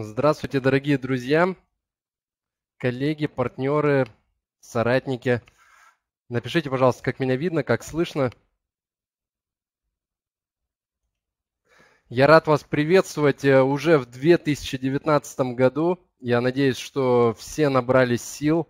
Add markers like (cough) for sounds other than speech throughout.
Здравствуйте, дорогие друзья, коллеги, партнеры, соратники. Напишите, пожалуйста, как меня видно, как слышно. Я рад вас приветствовать э, уже в 2019 году. Я надеюсь, что все набрали сил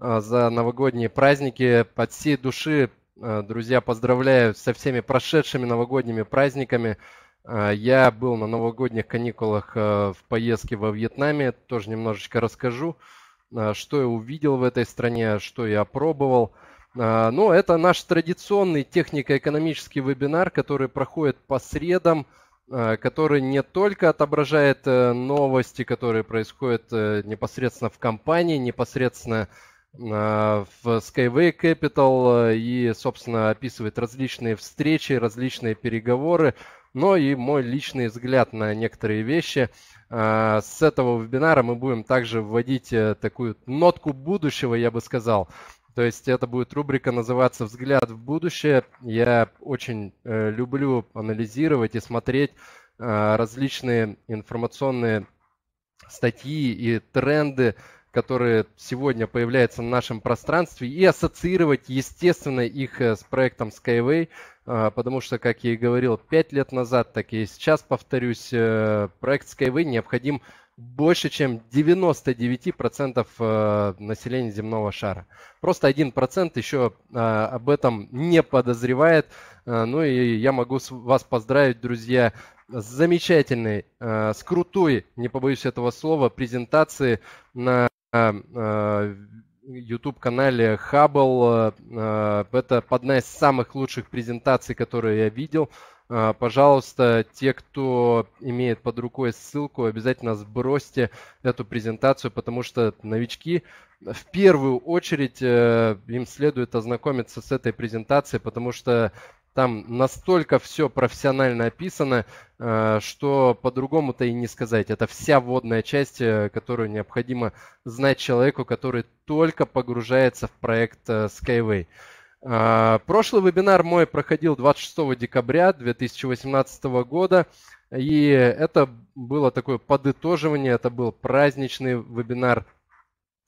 э, за новогодние праздники. От всей души, э, друзья, поздравляю со всеми прошедшими новогодними праздниками – а, я был на новогодних каникулах э, в поездке во Вьетнаме, тоже немножечко расскажу, а, что я увидел в этой стране, что я пробовал. А, Но ну, это наш традиционный технико-экономический вебинар, который проходит по средам, который не только отображает э, новости, которые происходят э, непосредственно в компании, непосредственно в Skyway Capital и, собственно, описывает различные встречи, различные переговоры, но ну и мой личный взгляд на некоторые вещи. А, с этого вебинара мы будем также вводить э, такую нотку будущего, я бы сказал. То есть это будет рубрика называться «Взгляд в будущее». Я очень э, люблю анализировать и смотреть э, различные информационные статьи и тренды, которые сегодня появляются в нашем пространстве, и ассоциировать, естественно, их с проектом Skyway – а, потому что, как я и говорил, 5 лет назад, так и сейчас, повторюсь, э, проект Skyway необходим больше, чем 99% э, населения земного шара. Просто 1% еще а, об этом не подозревает. Э, ну и я могу вас поздравить, друзья, с замечательной, с крутой, не побоюсь этого слова, презентации на YouTube-канале Хаббл. Э, это одна из самых лучших презентаций, которые я видел. Э, пожалуйста, те, кто имеет под рукой ссылку, обязательно сбросьте эту презентацию, потому что новички в первую очередь э, им следует ознакомиться с этой презентацией, потому что там настолько все профессионально описано, э, что по-другому-то и не сказать. Это вся водная часть, э, которую необходимо знать человеку, который только погружается в проект э, Skyway. А, прошлый вебинар мой проходил 26 декабря 2018 года. И это было такое подытоживание, это был праздничный вебинар.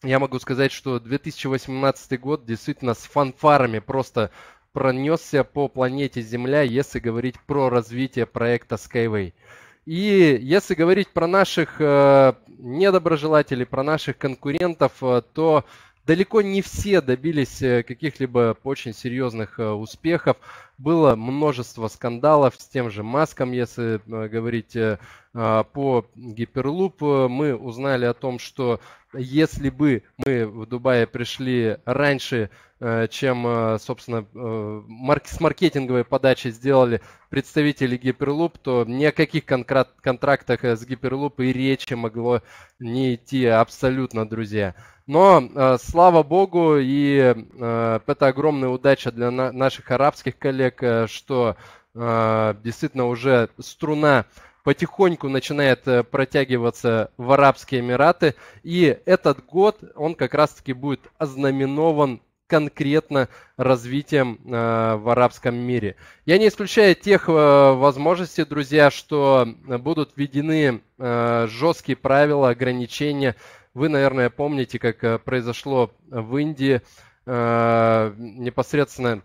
Я могу сказать, что 2018 год действительно с фанфарами просто пронесся по планете Земля, если говорить про развитие проекта Skyway. И если говорить про наших э, недоброжелателей, про наших конкурентов, э, то далеко не все добились э, каких-либо очень серьезных успехов. Было множество скандалов с тем же Маском, если говорить а, по Гиперлуп э, мы узнали о том, что если бы мы в Дубае пришли раньше, э, чем, э, собственно, с маркетинговой подачи сделали представители Гиперлуп, то ни о каких контрактах с Гиперлуп и речи могло не идти абсолютно, друзья. Но слава богу, и это огромная удача для наших арабских коллег, что действительно уже струна потихоньку начинает э, протягиваться в Арабские Эмираты. И этот год, он как раз-таки будет ознаменован конкретно развитием э, в арабском мире. Я не исключаю тех э, возможностей, друзья, что будут введены э, жесткие правила, ограничения. Вы, наверное, помните, как э, произошло в Индии э, непосредственно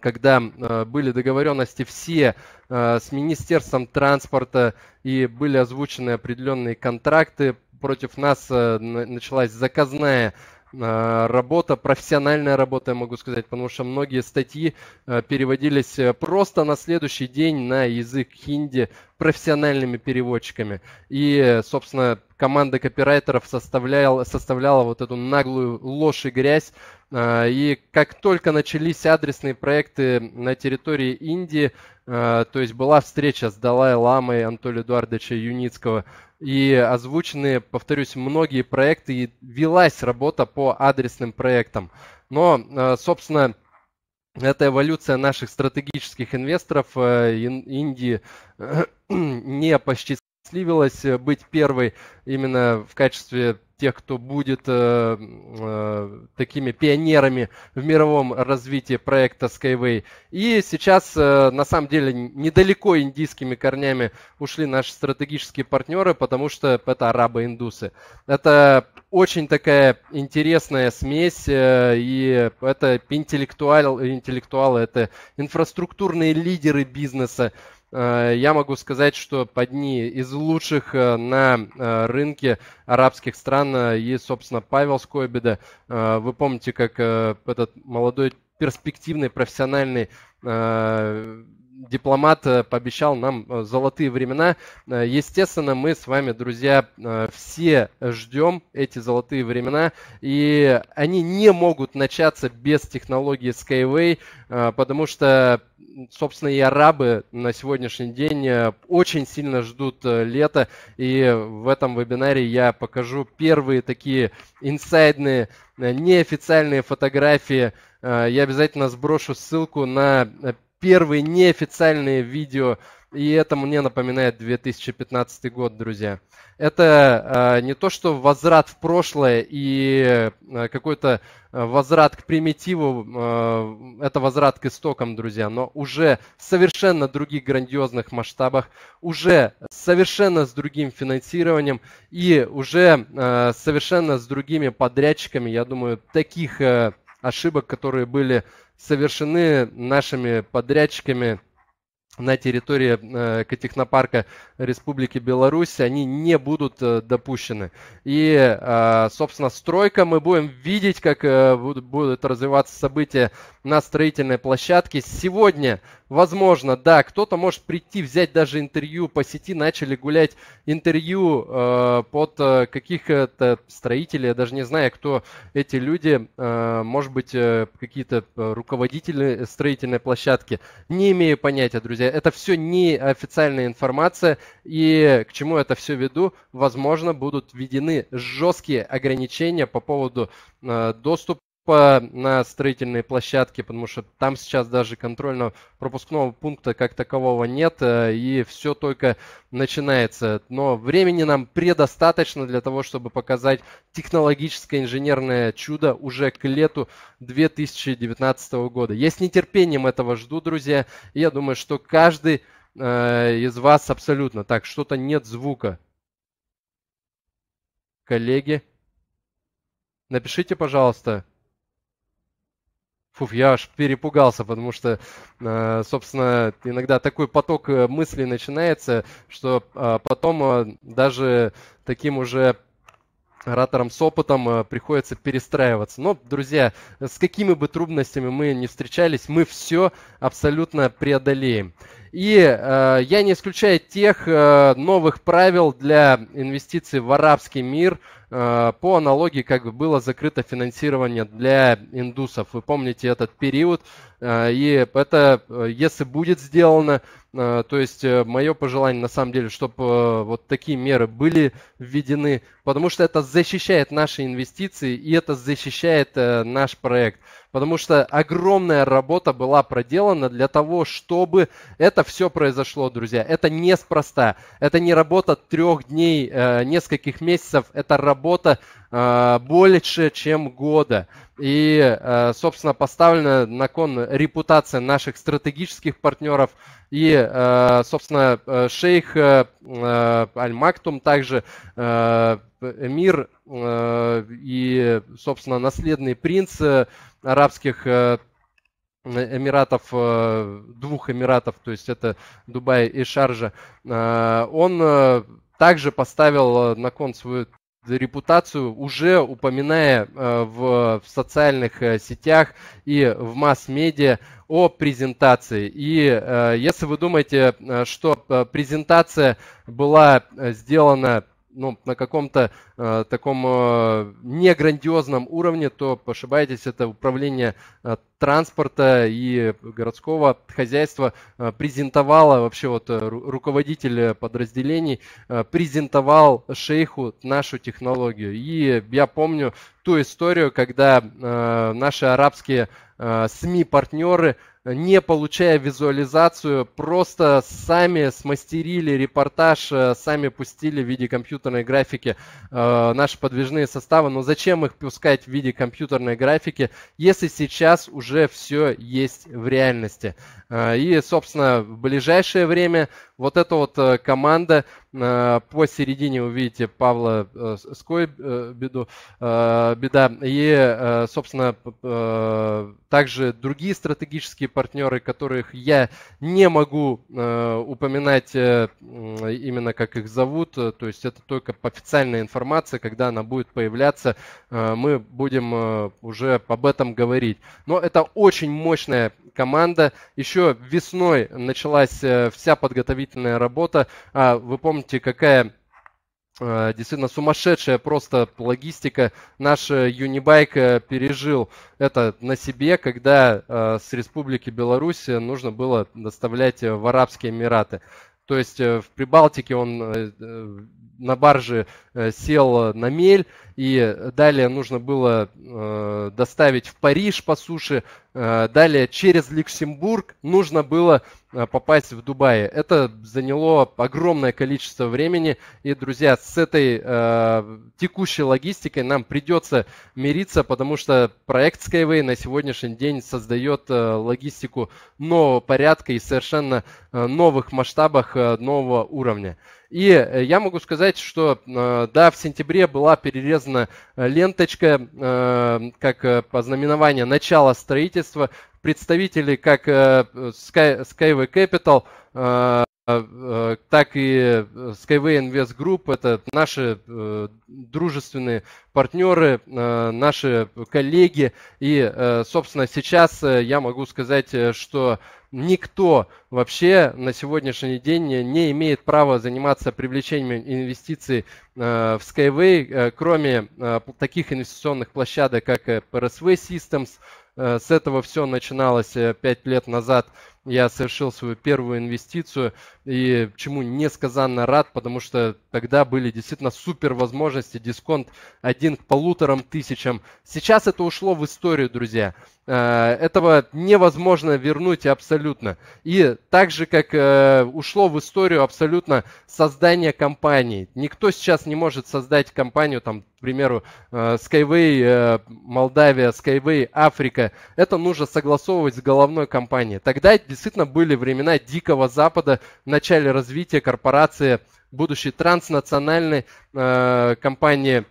когда э, были договоренности все э, с Министерством транспорта и были озвучены определенные контракты, против нас э, началась заказная а, работа, профессиональная работа, я могу сказать, потому что многие статьи а, переводились э, просто на следующий день на язык хинди профессиональными переводчиками. И, собственно, команда копирайтеров составляла, составляла вот эту наглую ложь и грязь. А, и как только начались адресные проекты на территории Индии, то есть была встреча с Далай-Ламой Анатолия Эдуардовича Юницкого – и озвучены, повторюсь, многие проекты, и велась работа по адресным проектам. Но, э, собственно, эта эволюция наших стратегических инвесторов. Э, Индии (clears throat) не почти посчастливилось э, быть первой именно в качестве тех, кто будет э, э, такими пионерами в мировом развитии проекта Skyway. И сейчас, э, на самом деле, недалеко индийскими корнями ушли наши стратегические партнеры, потому что это арабы-индусы. Это очень такая интересная смесь, э, и это интеллектуал, интеллектуалы, это инфраструктурные лидеры бизнеса, Э, я могу сказать, что одни из лучших э, на э, рынке арабских стран и, собственно, Павел Скобеда. Вы помните, как этот молодой перспективный профессиональный дипломат э, пообещал нам э, золотые времена. Э, естественно, мы с вами, друзья, все ждем эти золотые времена, и они не могут начаться без технологии Skyway, потому что, собственно, и арабы на сегодняшний день очень сильно ждут лета, и в этом вебинаре я покажу первые такие инсайдные, неофициальные фотографии. Я обязательно сброшу ссылку на первые неофициальные видео, и это мне напоминает 2015 год, друзья. Это а, не то, что возврат в прошлое и а, какой-то а, возврат к примитиву, это возврат к истокам, друзья, но уже в совершенно других грандиозных масштабах, уже совершенно с другим финансированием и уже совершенно с другими подрядчиками, я думаю, таких... ошибок, которые были совершены нашими подрядчиками на территории э, Котехнопарка Республики Беларусь, они не будут э, допущены. И, э, собственно, стройка, мы будем видеть, как будут развиваться события на строительной площадке. Сегодня возможно, да, кто-то может прийти, взять даже интервью, по сети начали гулять интервью э, под э, каких-то строителей, я даже не знаю, кто эти люди, э, может быть, э, какие-то э, руководители строительной площадки, не имею понятия, друзья, это все не официальная информация, и к чему это все веду, возможно, будут введены жесткие ограничения по поводу э, доступа по, на строительные площадки, потому что там сейчас даже контрольно-пропускного пункта как такового нет, э, и все только начинается. Но времени нам предостаточно для того, чтобы показать технологическое инженерное чудо уже к лету 2019 года. Я с нетерпением этого жду, друзья, и я думаю, что каждый э, из вас абсолютно. Так, что-то нет звука. Коллеги, напишите, пожалуйста, Фуф, я аж перепугался, потому что, э, собственно, иногда такой поток э, мыслей начинается, что э, потом даже таким уже ораторам с опытом приходится перестраиваться. Но, друзья, с какими бы трудностями мы ни встречались, мы все абсолютно преодолеем. И э, я не исключаю тех э, новых правил для инвестиций в арабский мир э, по аналогии, как было закрыто финансирование для индусов. Вы помните этот период, э, и это, э, если будет сделано, э, то есть э, мое пожелание на самом деле, чтобы э, вот такие меры были введены, потому что это защищает наши инвестиции и это защищает э, наш проект потому что огромная работа была проделана для того, чтобы это все произошло, друзья. Это неспроста. Это не работа трех дней, э, нескольких месяцев. Это работа э, больше, чем года. И, э, собственно, поставлена на кон репутация наших стратегических партнеров. И, собственно, шейх Аль-Мактум также эмир и, собственно, наследный принц арабских Эмиратов, э, двух Эмиратов, то есть это Дубай и Шаржа, э, он э, также поставил на кон свою репутацию, уже упоминая в, социальных сетях и в масс-медиа о презентации. И если вы думаете, что презентация была сделана ну, на каком-то э, таком э, не грандиозном уровне, то ошибаетесь, это управление э, транспорта и городского хозяйства э, презентовало, вообще вот э, ру- руководитель э, подразделений э, презентовал шейху нашу технологию. И я помню ту историю, когда э, наши арабские Э, СМИ-партнеры, э, не получая визуализацию, просто сами смастерили репортаж, э, сами пустили в виде компьютерной графики наши подвижные составы. Но зачем их пускать в виде компьютерной графики, если сейчас уже все есть в реальности? и, собственно, в ближайшее время вот эта вот команда посередине, вы видите, Павла э, Ской, беда, и, собственно, также другие стратегические партнеры, которых я не могу э, упоминать э, именно как их зовут, то есть это только официальная информация, когда она будет появляться, э, мы будем э, уже об этом говорить. Но это очень мощная команда. Еще весной началась э, вся подготовительная работа. А, вы помните, какая Э, действительно сумасшедшая просто логистика. Наш э, Юнибайк э, пережил это на себе, когда с Республики Беларусь нужно было доставлять в Арабские Эмираты. То есть в Прибалтике он на барже э, сел э, на мель, и далее нужно было э, доставить в Париж по суше, далее через Люксембург нужно было попасть в Дубай. Это заняло огромное количество времени, и, друзья, с этой текущей логистикой нам придется мириться, потому что проект Skyway на сегодняшний день создает логистику нового порядка и совершенно новых масштабах, нового уровня. И э, я могу сказать, что э, да, в сентябре была перерезана э, ленточка как познаменование начала строительства. Представители как Sky, Skyway Capital а, э, так и э, Skyway Invest Group – это наши э, дружественные партнеры, наши коллеги. И, собственно, сейчас я могу сказать, что никто вообще на сегодняшний день не имеет права заниматься привлечением инвестиций в Skyway, кроме таких инвестиционных площадок, как PRSV Systems. С этого все начиналось 5 лет назад – я совершил свою первую инвестицию, и чему несказанно рад, потому что тогда были действительно супер возможности, дисконт один к полуторам тысячам. Сейчас это ушло в историю, друзья. Э, этого невозможно вернуть абсолютно. И так же, как э, ушло в историю абсолютно создание компаний. Никто сейчас не может создать компанию, там, к примеру, э, Skyway Молдавия, Skyway Африка. Это нужно согласовывать с головной компанией. Тогда действительно были времена Дикого Запада в начале развития корпорации, будущей транснациональной э, компании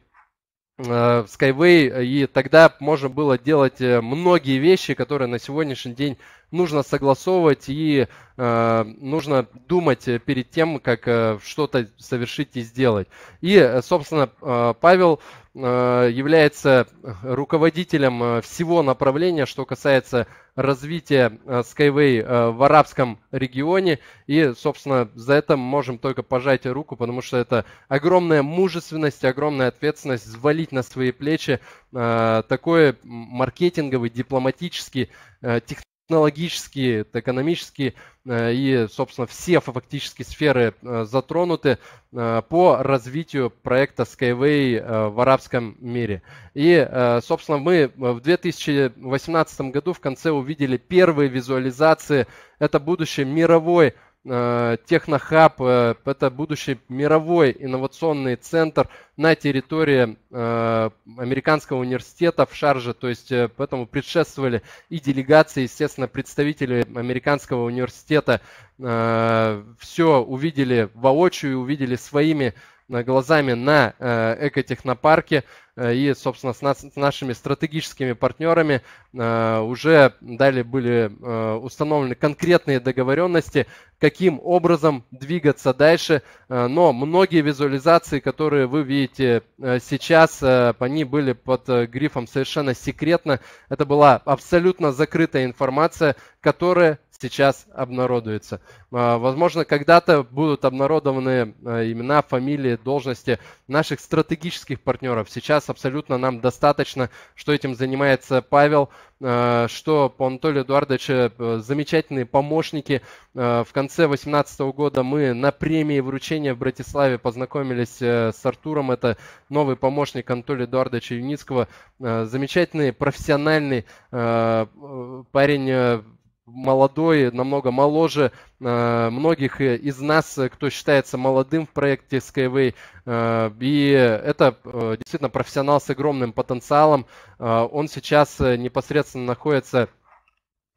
в э, Skyway, и тогда можно было делать э, многие вещи, которые на сегодняшний день нужно согласовывать и э, нужно думать перед тем, как э, что-то совершить и сделать. И, э, собственно, э, Павел Э, является э, руководителем э, всего направления, что касается развития Skyway в арабском регионе. И, собственно, за это можем только пожать руку, потому что это огромная мужественность, огромная ответственность взвалить на свои плечи такой маркетинговый, дипломатический, технологический технологические, это экономические э, и, собственно, все фактически сферы э, затронуты э, по развитию проекта Skyway в арабском мире. И, собственно, мы в 2018 году в конце увидели первые визуализации. Это будущее мировой Э, Технохаб э, – это будущий мировой инновационный центр на территории э, Американского университета в Шарже, то есть поэтому предшествовали и делегации, естественно, представители Американского университета все увидели воочию, увидели своими глазами на экотехнопарке. технопарке Э, и, собственно, с, нас, с нашими стратегическими партнерами э, уже далее были э, установлены конкретные договоренности, каким образом двигаться дальше. Но многие визуализации, которые вы видите сейчас, они были под грифом совершенно секретно. Это была абсолютно закрытая информация, которая сейчас обнародуется. Возможно, когда-то будут обнародованы имена, фамилии, должности наших стратегических партнеров. Сейчас сейчас абсолютно нам достаточно, что этим занимается Павел, э, что по Анатолию Эдуардовичу э, замечательные помощники. Э, в конце 2018 года мы на премии вручения в Братиславе познакомились с Артуром. Это новый помощник Анатолия Эдуардовича Юницкого. Замечательный, профессиональный парень молодой, намного моложе э, многих э, из нас, э, кто считается молодым в проекте Skyway. Э, и это э, действительно профессионал с огромным потенциалом. Э, он сейчас э, непосредственно находится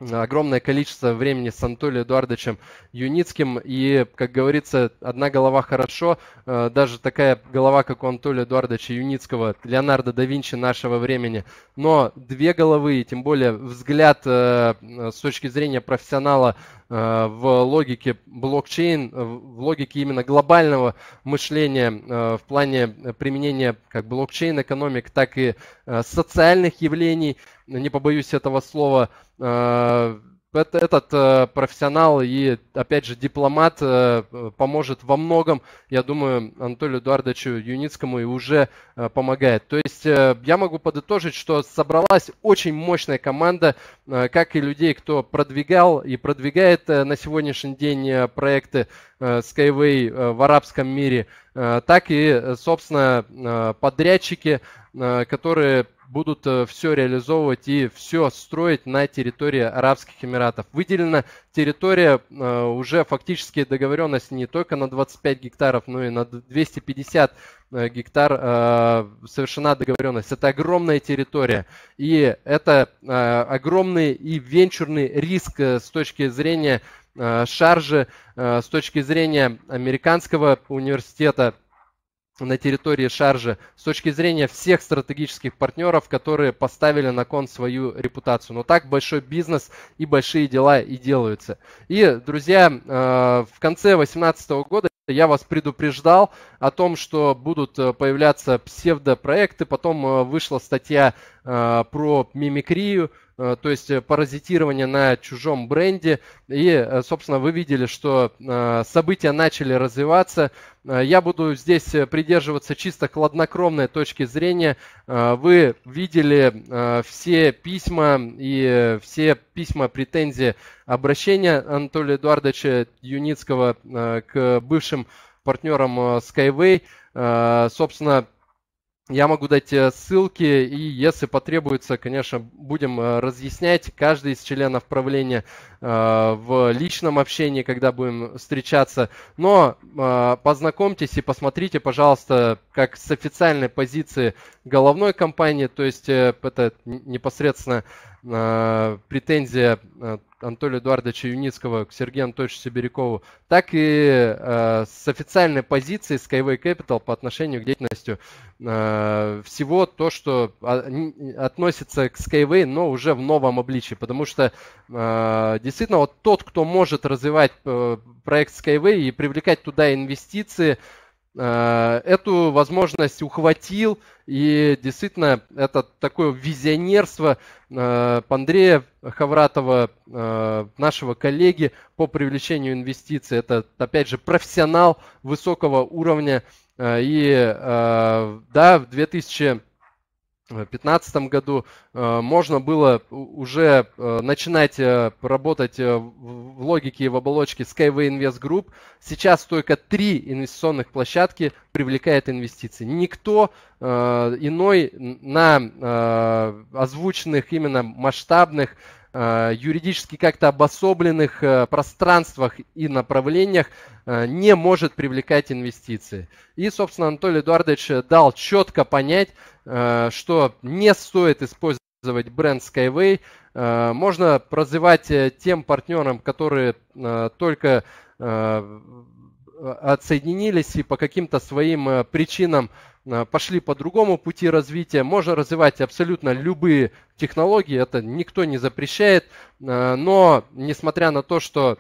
огромное количество времени с Анатолием Эдуардовичем Юницким. И, как говорится, одна голова хорошо. Э, даже такая голова, как у Анатолия Эдуардовича Юницкого, Леонардо да Винчи нашего времени. Но две головы, и тем более взгляд э, с точки зрения профессионала Э, в логике блокчейн, э, в логике именно глобального мышления э, в плане применения как блокчейн-экономик, так и социальных явлений, не побоюсь этого слова, этот э, профессионал и, опять же, дипломат э, поможет во многом, я думаю, Анатолию Эдуардовичу Юницкому и уже э, помогает. То есть э, я могу подытожить, что собралась очень мощная команда, э, как и людей, кто продвигал и продвигает э, на сегодняшний день э, проекты э, Skyway э, в арабском мире, э, так и, э, собственно, э, подрядчики, э, которые будут э, все реализовывать и все строить на территории Арабских Эмиратов. Выделена территория, э, уже фактически договоренность не только на 25 гектаров, но и на 250 э, гектар совершена договоренность. Это огромная территория. И это огромный и венчурный риск с точки зрения шаржи, с точки зрения американского университета на территории Шаржа с точки зрения всех стратегических партнеров, которые поставили на кон свою репутацию. Но так большой бизнес и большие дела и делаются. И, друзья, э, в конце 2018 года я вас предупреждал о том, что будут э, появляться псевдопроекты. Потом э, вышла статья про мимикрию, Э, то есть э, паразитирование на чужом бренде. И, э, собственно, вы видели, что события начали развиваться. Я буду здесь придерживаться чисто хладнокровной точки зрения. Вы видели все письма и все письма претензии обращения Анатолия Эдуардовича Юницкого к бывшим партнерам Skyway. Собственно, я могу дать э, ссылки, и если потребуется, конечно, будем э, разъяснять. Каждый из членов правления э, в личном общении, когда будем встречаться. Но познакомьтесь и посмотрите, пожалуйста, как с официальной позиции головной компании, то есть это непосредственно претензия Анатолия Эдуардовича Юницкого к Сергею Анатольевичу Сибирякову, так и э, с официальной позиции Skyway Capital по отношению к деятельности э, всего то, что а, относится к Skyway, но уже в новом обличии. Потому что э, действительно вот тот, кто может развивать э, проект Skyway и привлекать туда инвестиции, Э, эту возможность ухватил, и действительно это такое визионерство э, Андрея Хавратова, э, нашего коллеги по привлечению инвестиций. Это, опять же, профессионал высокого уровня. И да, в 2000 2015 году э, можно было уже э, начинать э, работать в логике и в оболочке Skyway Invest Group. Сейчас только три инвестиционных площадки привлекает инвестиции. Никто иной на озвученных именно масштабных Э, юридически как-то обособленных э, пространствах и направлениях э, не может привлекать инвестиции. И, собственно, Анатолий Эдуардович дал четко понять, что не стоит использовать бренд Skyway. Можно развивать тем партнерам, которые только отсоединились и по каким-то своим причинам Э, пошли по другому пути развития. Можно развивать абсолютно любые технологии, это никто не запрещает. Э, но несмотря на то, что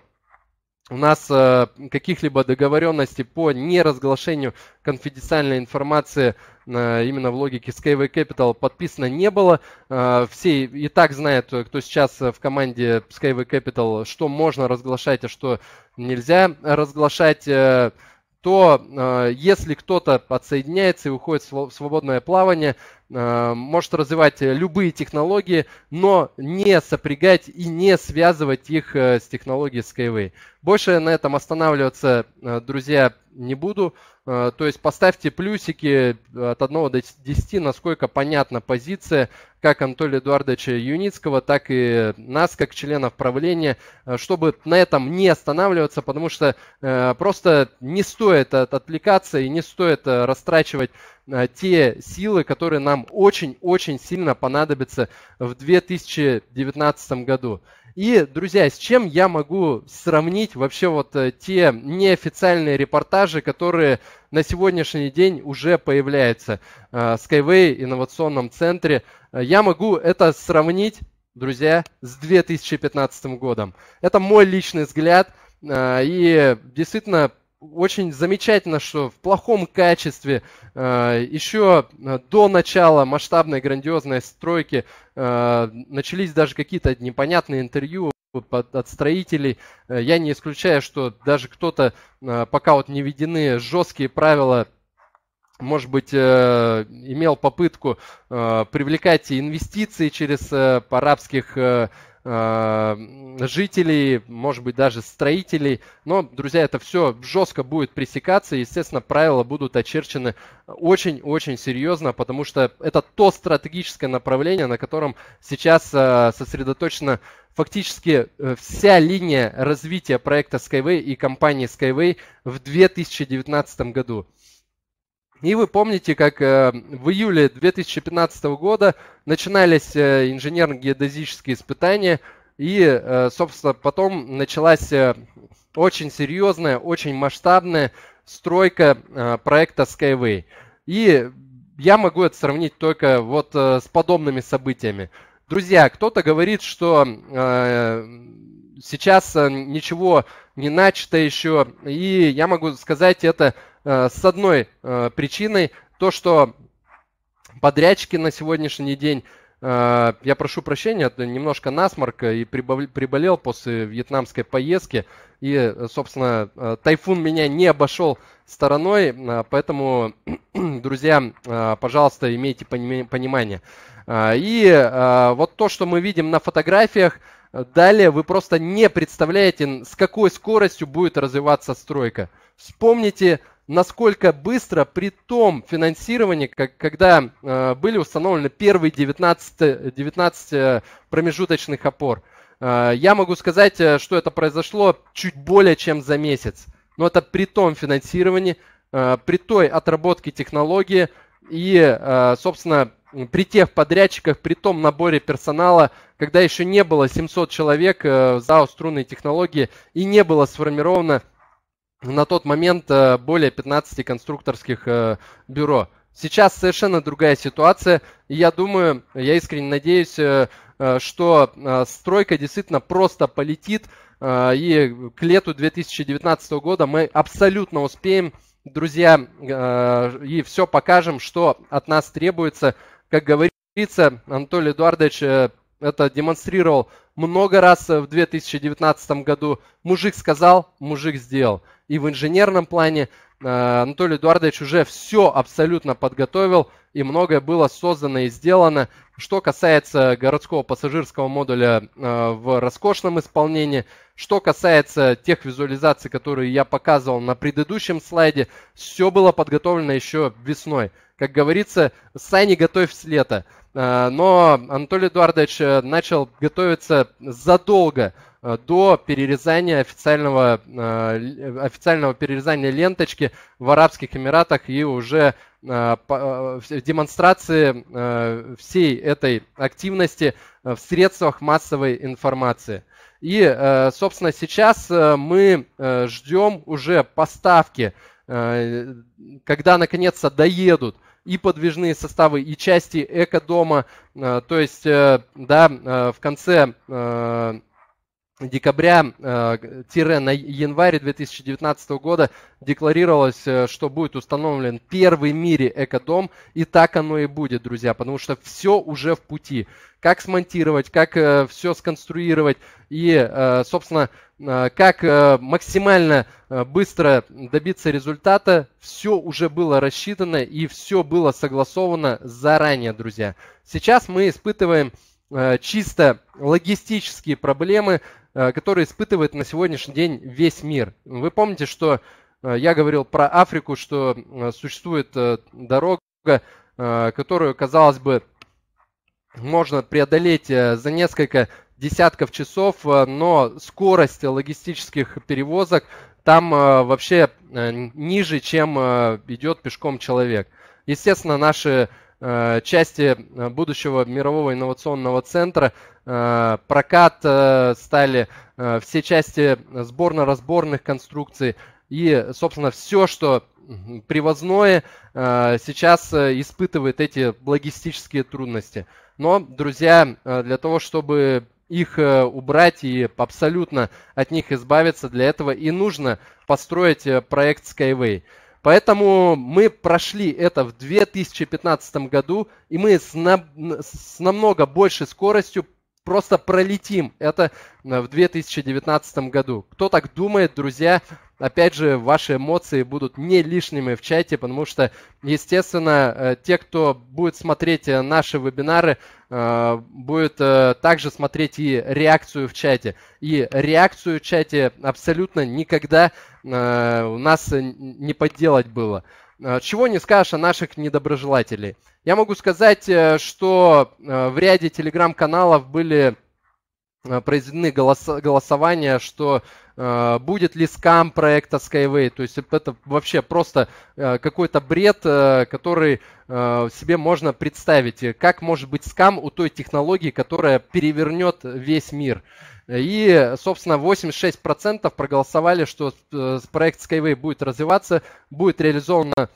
у нас э, каких-либо договоренностей по неразглашению конфиденциальной информации именно в логике Skyway Capital подписано не было. Все и так знают, кто сейчас в команде Skyway Capital, что можно разглашать, а что нельзя разглашать то э, если кто-то подсоединяется и уходит в свободное плавание, э, может развивать любые технологии, но не сопрягать и не связывать их э, с технологией Skyway. Больше на этом останавливаться, э, друзья, не буду. Э, то есть поставьте плюсики э, от 1 до 10, насколько понятна позиция как Анатолия Эдуардовича Юницкого, так и нас, как членов правления, э, чтобы на этом не останавливаться, потому что просто не стоит отвлекаться и не стоит растрачивать те силы, которые нам очень-очень сильно понадобятся в 2019 году. И, друзья, с чем я могу сравнить вообще вот э, те неофициальные репортажи, которые на сегодняшний день уже появляются э, в Skyway инновационном центре? Э, я могу это сравнить, друзья, с 2015 годом. Это мой личный взгляд. И действительно очень замечательно, что в плохом качестве э, еще э, до начала масштабной грандиозной стройки э, начались даже какие-то непонятные интервью от строителей. Я не исключаю, что даже кто-то, пока вот не введены жесткие правила может быть, имел попытку привлекать инвестиции через арабских Э, жителей, может быть, даже строителей. Но, друзья, это все жестко будет пресекаться, естественно, правила будут очерчены очень-очень серьезно, потому что это то стратегическое направление, на котором сейчас э, сосредоточена фактически э, вся линия развития проекта Skyway и компании Skyway в 2019 году. И вы помните, как э, в июле 2015 года начинались э, инженерно-геодезические испытания, и, э, собственно, потом началась очень серьезная, очень масштабная стройка проекта Skyway. И я могу это сравнить только вот с подобными событиями. Друзья, кто-то говорит, что сейчас ничего не начато еще, и я могу сказать это Э, с одной э, причиной, то, что подрядчики на сегодняшний день э, я прошу прощения, это немножко насморк и приболел после вьетнамской поездки. И, собственно, тайфун меня не обошел стороной, поэтому, (clears throat) друзья, пожалуйста, имейте понимание. И вот то, что мы видим на фотографиях, далее вы просто не представляете, с какой скоростью будет развиваться стройка. Вспомните насколько быстро при том финансировании, как, когда э, были установлены первые 19, 19 э, промежуточных опор. Э, я могу сказать, э, что это произошло чуть более чем за месяц. Но это при том финансировании, э, при той отработке технологии и, э, собственно, при тех подрядчиках, при том наборе персонала, когда еще не было 700 человек э, в «Струнные технологии» и не было сформировано на тот момент э, более 15 конструкторских э, бюро. Сейчас совершенно другая ситуация, и я думаю, я искренне надеюсь, э, что стройка действительно просто полетит, и к лету 2019 года мы абсолютно успеем, друзья, и все покажем, что от нас требуется. Как говорится, Анатолий Эдуардович это демонстрировал много раз э, в 2019 году. Мужик сказал, мужик сделал. И в инженерном плане э, Анатолий Эдуардович уже все абсолютно подготовил, и многое было создано и сделано. Что касается городского пассажирского модуля э, в роскошном исполнении, что касается тех визуализаций, которые я показывал на предыдущем слайде, все было подготовлено еще весной. Как говорится, сани готовь с лета. Э, но Анатолий Эдуардович э, начал готовиться задолго э, до перерезания официального, официального перерезания ленточки в Арабских Эмиратах и уже демонстрации всей этой активности в средствах массовой информации. И, собственно, сейчас мы ждем уже поставки, когда наконец-то доедут – и подвижные составы, и части эко-дома. Э, то есть, э, да, э, в конце декабря э, на январь 2019 года декларировалось, э, что будет установлен первый в мире экодом, и так оно и будет, друзья, потому что все уже в пути. Как смонтировать, как э, все сконструировать и, собственно, как максимально быстро добиться результата, все уже было рассчитано и все было согласовано заранее, друзья. Сейчас мы испытываем чисто логистические проблемы, Э, который испытывает на сегодняшний день весь мир. Вы помните, что э, я говорил про Африку, что э, существует дорога, которую, казалось бы, можно преодолеть за несколько десятков часов, но скорость логистических перевозок там вообще ниже, чем идет пешком человек. Естественно, наши Э, части э, будущего мирового инновационного центра. Э, прокат стали все части сборно-разборных конструкций и, собственно, все, что привозное, сейчас испытывает эти логистические трудности. Но, друзья, для того, чтобы их убрать и абсолютно от них избавиться, для этого и нужно построить проект Skyway. Поэтому мы прошли это в 2015 году, и мы с, на, с намного большей скоростью просто пролетим это э, в 2019 году. Кто так думает, друзья, опять же, ваши эмоции будут не лишними в чате, потому что, естественно, э, те, кто будет смотреть э, наши вебинары, э, будет также смотреть и реакцию в чате. И реакцию в чате абсолютно никогда у нас не подделать было. Чего не скажешь о наших недоброжелателей. Я могу сказать, что в ряде телеграм-каналов были произведены голосования, что Э, будет ли скам проекта Skyway. То есть это вообще просто э, какой-то бред, э, который Э, себе можно представить, э, как может быть скам у той технологии, которая перевернет весь мир. И, собственно, 86% проголосовали, что э, проект Skyway будет развиваться, будет реализована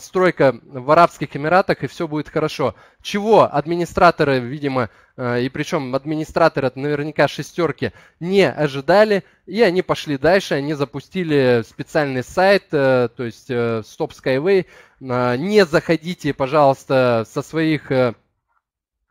стройка в Арабских Эмиратах, и все будет хорошо. Чего администраторы, видимо, и причем администраторы это наверняка шестерки, не ожидали, и они пошли дальше, они запустили специальный сайт, то есть Stop Skyway, а, не заходите, пожалуйста, со своих э,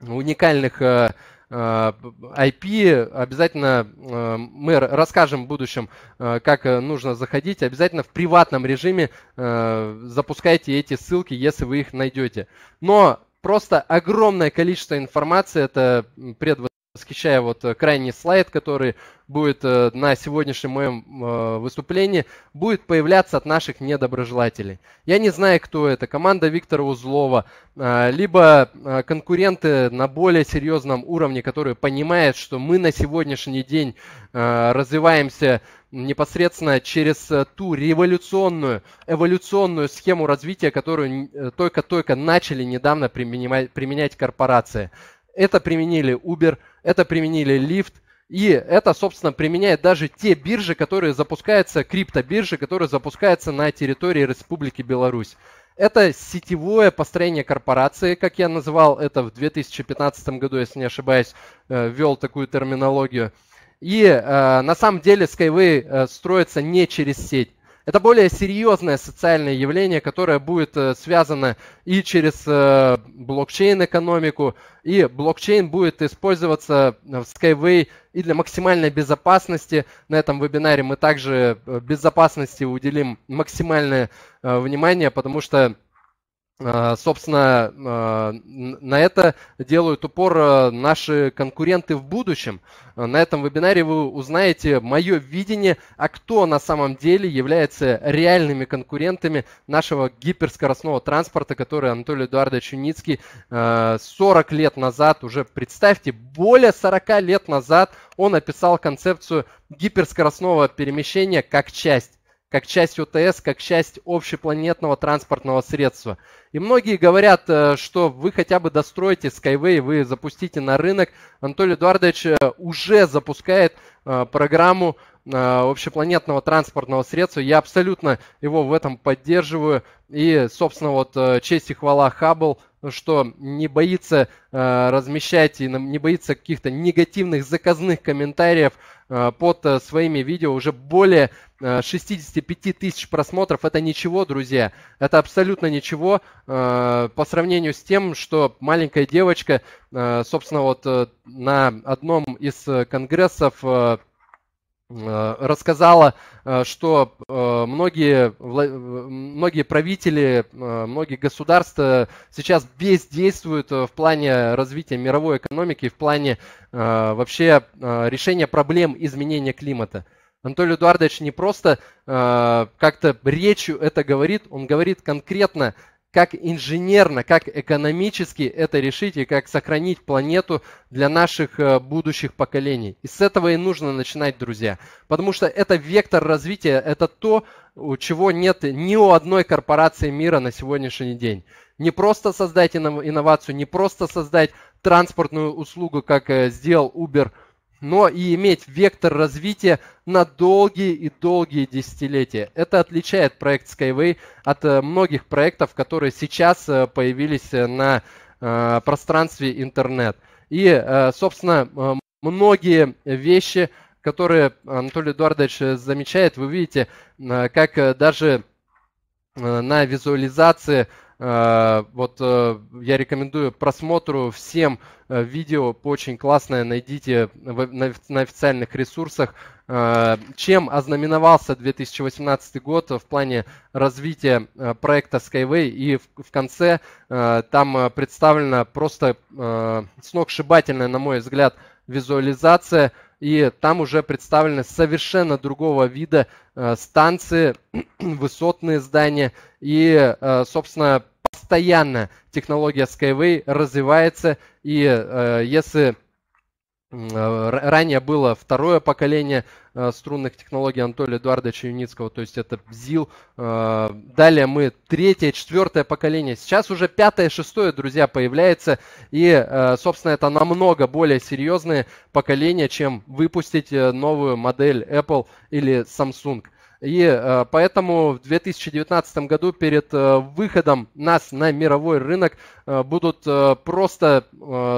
уникальных IP. Э, э, Обязательно мы расскажем в будущем, как нужно заходить. Обязательно в приватном режиме запускайте эти ссылки, если вы их найдете. Но просто огромное количество информации, это предвосхищение Восхищая вот э, крайний слайд, который будет э, на сегодняшнем моем э, выступлении, будет появляться от наших недоброжелателей. Я не знаю, кто это, команда Виктора Узлова, либо конкуренты на более серьезном уровне, которые понимают, что мы на сегодняшний день развиваемся непосредственно через ту революционную, эволюционную схему развития, которую только-только начали недавно применять корпорации. Это применили Uber, это применили Lyft, и это, собственно, применяет даже те биржи, которые запускаются, криптобиржи, которые запускаются на территории Республики Беларусь. Это сетевое построение корпорации, как я называл это в 2015 году, если не ошибаюсь, э, ввел такую терминологию. И э, на самом деле Skyway э, строится не через сеть. Это более серьезное социальное явление, которое будет э, связано и через э, блокчейн-экономику, и блокчейн будет использоваться э, в Skyway и для максимальной безопасности. На этом вебинаре мы также безопасности уделим максимальное внимание, потому что а, собственно, а, на это делают упор а, наши конкуренты в будущем. На этом вебинаре вы узнаете мое видение, а кто на самом деле является реальными конкурентами нашего гиперскоростного транспорта, который Анатолий Эдуардович Юницкий 40 лет назад, уже представьте, более 40 лет назад он описал концепцию гиперскоростного перемещения как часть как часть ОТС, как часть общепланетного транспортного средства. И многие говорят, э, что вы хотя бы достроите Skyway, вы запустите на рынок. Анатолий Эдуардович э, уже запускает э, программу общепланетного транспортного средства. Я абсолютно его в этом поддерживаю. И, собственно, вот честь и хвала Хаббл ну что не боится э, размещать и не боится каких-то негативных заказных комментариев э, под э, своими видео. Уже более э, 65 тысяч просмотров. Это ничего, друзья. Это абсолютно ничего э, по сравнению с тем, что маленькая девочка, э, собственно, вот э, на одном из э, конгрессов э, Э, рассказала, э, что э, многие, многие правители, многие государства сейчас бездействуют в плане развития мировой экономики, в плане вообще решения проблем изменения климата. Анатолий Эдуардович не просто как-то речью это говорит, он говорит конкретно как инженерно, как экономически это решить и как сохранить планету для наших э, будущих поколений. И с этого и нужно начинать, друзья. Потому что это вектор развития, это то, чего нет ни у одной корпорации мира на сегодняшний день. Не просто создать инновацию, не просто создать транспортную услугу, как э, сделал Uber – но и иметь вектор развития на долгие и долгие десятилетия. Это отличает проект Skyway от э, многих проектов, которые сейчас э, появились э, на пространстве интернет. И, собственно, многие вещи, которые Анатолий Эдуардович замечает, вы видите, как даже на визуализации Э, вот э, я рекомендую просмотру всем э, видео, очень классное, найдите на официальных ресурсах. Чем ознаменовался 2018 год в плане развития проекта Skyway и в конце там представлена просто сногсшибательная, на мой взгляд, визуализация, и там уже представлены совершенно другого вида станции, (clears throat) высотные здания – и, э, собственно, постоянно технология Skyway развивается. И э, если э, Ранее было второе поколение струнных технологий Анатолия Эдуардовича Юницкого, то есть это ЗИЛ. Далее мы третье, четвертое поколение. Сейчас уже пятое, шестое, друзья, появляется. И, собственно, это намного более серьезное поколение, чем выпустить новую модель Apple или Samsung. И э, поэтому в 2019 году перед э, выходом нас на мировой рынок э, будут просто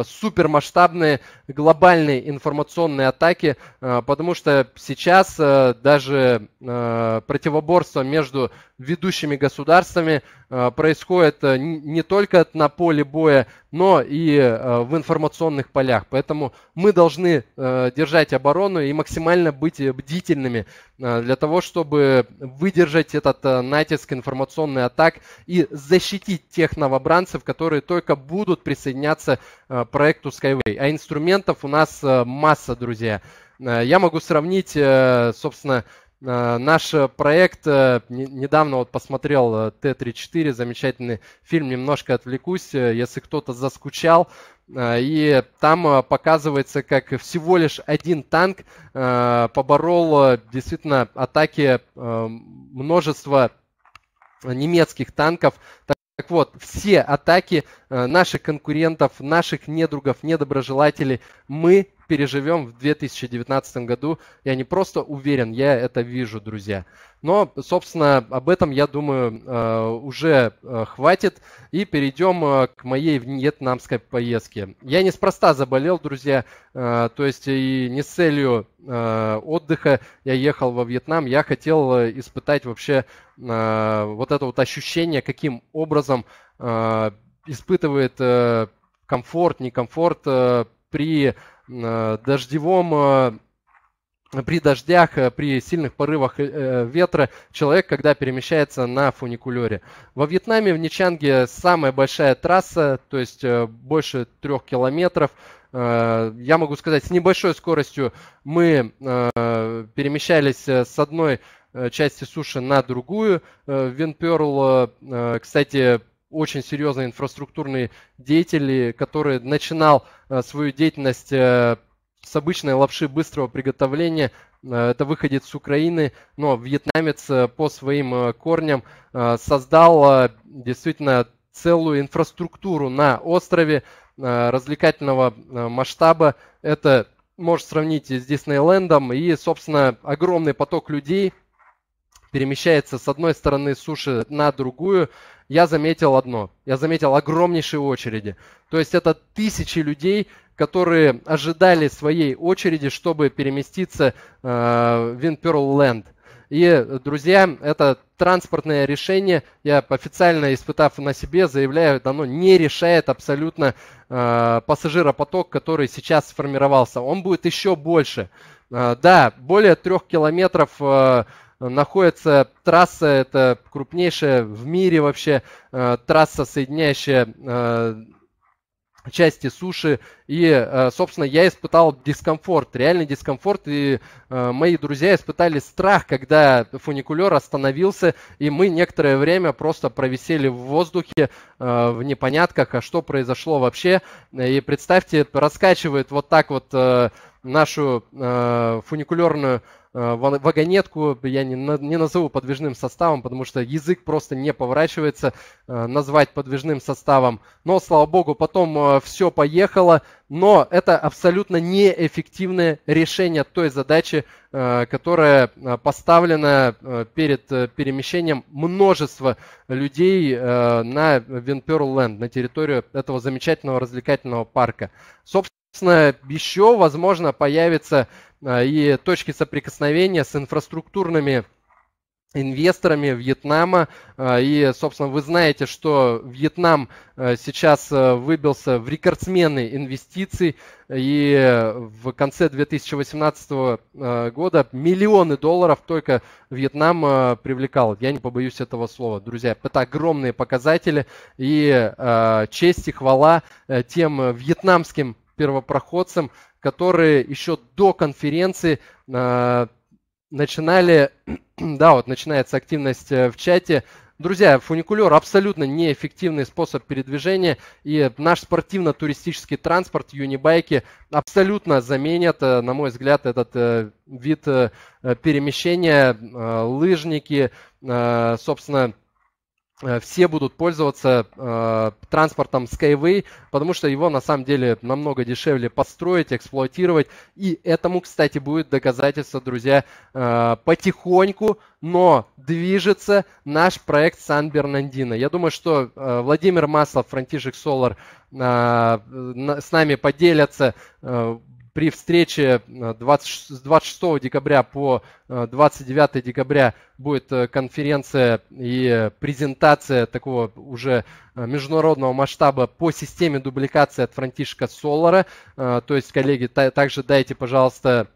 супермасштабные глобальные информационные атаки, потому что сейчас даже противоборство между ведущими государствами происходит не только на поле боя, но и в информационных полях. Поэтому мы должны держать оборону и максимально быть бдительными для того, чтобы чтобы выдержать этот э, натиск информационный атак и защитить тех новобранцев, которые только будут присоединяться э, к проекту Skyway. А инструментов у нас э, масса, друзья. Я могу сравнить, собственно, Наш проект недавно вот посмотрел Т-34, замечательный фильм, немножко отвлекусь, если кто-то заскучал, а, и там а, показывается, как всего лишь один танк а, поборол действительно атаки множества немецких танков. Так вот, все атаки наших конкурентов, наших недругов, недоброжелателей мы переживем в 2019 году. Я не просто уверен, я это вижу, друзья. Но, собственно, об этом, я думаю, э, уже э, хватит. И перейдем э, к моей вьетнамской поездке. Я неспроста заболел, друзья, то есть и не с целью отдыха я ехал во Вьетнам. Я хотел испытать вообще вот это вот ощущение, каким образом испытывает комфорт, некомфорт при э, дождевом э, при дождях, э, при сильных порывах ветра человек, когда перемещается на фуникулере. Во Вьетнаме, в Ничанге самая большая трасса, то есть больше трех километров. Я могу сказать, с небольшой скоростью мы перемещались с одной части суши на другую. Винперл, кстати, очень серьезные инфраструктурные деятели, который начинал э, свою деятельность э, с обычной лапши быстрого приготовления. Э, это выходец с Украины, но вьетнамец по своим корням создал действительно целую инфраструктуру на острове развлекательного масштаба. Это может сравнить с Диснейлендом и, собственно, огромный поток людей – перемещается с одной стороны суши на другую, я заметил одно. Я заметил огромнейшие очереди. То есть это тысячи людей, которые ожидали своей очереди, чтобы переместиться э, в Windpearl Ленд. И, друзья, это транспортное решение, я официально испытав на себе, заявляю, оно не решает абсолютно э, пассажиропоток, который сейчас сформировался. Он будет еще больше. Э, да, более трех километров э, находится трасса, это крупнейшая в мире вообще э, трасса, соединяющая э, части суши. И, э, собственно, я испытал дискомфорт, реальный дискомфорт. И мои друзья испытали страх, когда фуникулер остановился, и мы некоторое время просто провисели в воздухе в непонятках, а что произошло вообще. И представьте, раскачивает вот так вот нашу э, фуникулерную э, вагонетку, я не, не назову подвижным составом, потому что язык просто не поворачивается э, назвать подвижным составом. Но, слава богу, потом э, все поехало, но это абсолютно неэффективное решение той задачи, э, которая э, поставлена э, перед э, перемещением множества людей э, на Винперл Ленд, на территорию этого замечательного развлекательного парка. Собственно, еще, возможно, появятся а, и точки соприкосновения с инфраструктурными инвесторами Вьетнама. А, и, собственно, вы знаете, что Вьетнам а, сейчас выбился в рекордсмены инвестиций. И в конце 2018 года миллионы долларов только Вьетнам привлекал. Я не побоюсь этого слова, друзья. Это огромные показатели. И честь и хвала э, тем вьетнамским первопроходцам, которые еще до конференции э, начинали, (clears throat) да, вот начинается активность э, в чате. Друзья, фуникулер абсолютно неэффективный способ передвижения, и наш спортивно-туристический транспорт, юнибайки, абсолютно заменят, э, на мой взгляд, этот э, вид перемещения, лыжники, собственно, Э, все будут пользоваться э, транспортом Skyway, потому что его на самом деле намного дешевле построить, эксплуатировать. И этому, кстати, будет доказательство, друзья, э, потихоньку, но движется наш проект Сан-Бернандино. Я думаю, что э, Владимир Маслов, Франтишек Солар э, э с нами поделятся. Э, при встрече 20, э, с 26 декабря по 29 э, декабря будет э, конференция и презентация такого уже международного масштаба по системе дубликации от Франтишка Солара. То есть, коллеги, также дайте, пожалуйста,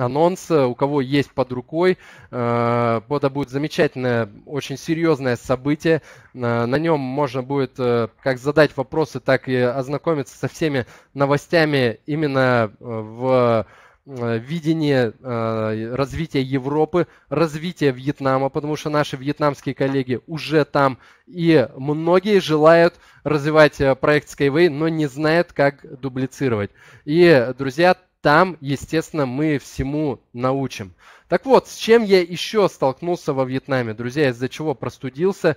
анонс. У кого есть под рукой, э, это будет замечательное, очень серьезное событие. Э, на нем можно будет э, как задать вопросы, так и ознакомиться со всеми новостями именно в видение э, развития Европы, развития Вьетнама, потому что наши вьетнамские коллеги уже там, и многие желают развивать проект Skyway, но не знают, как дублицировать. И, друзья, там, естественно, мы всему научим. Так вот, с чем я еще столкнулся во Вьетнаме, друзья, из-за чего простудился.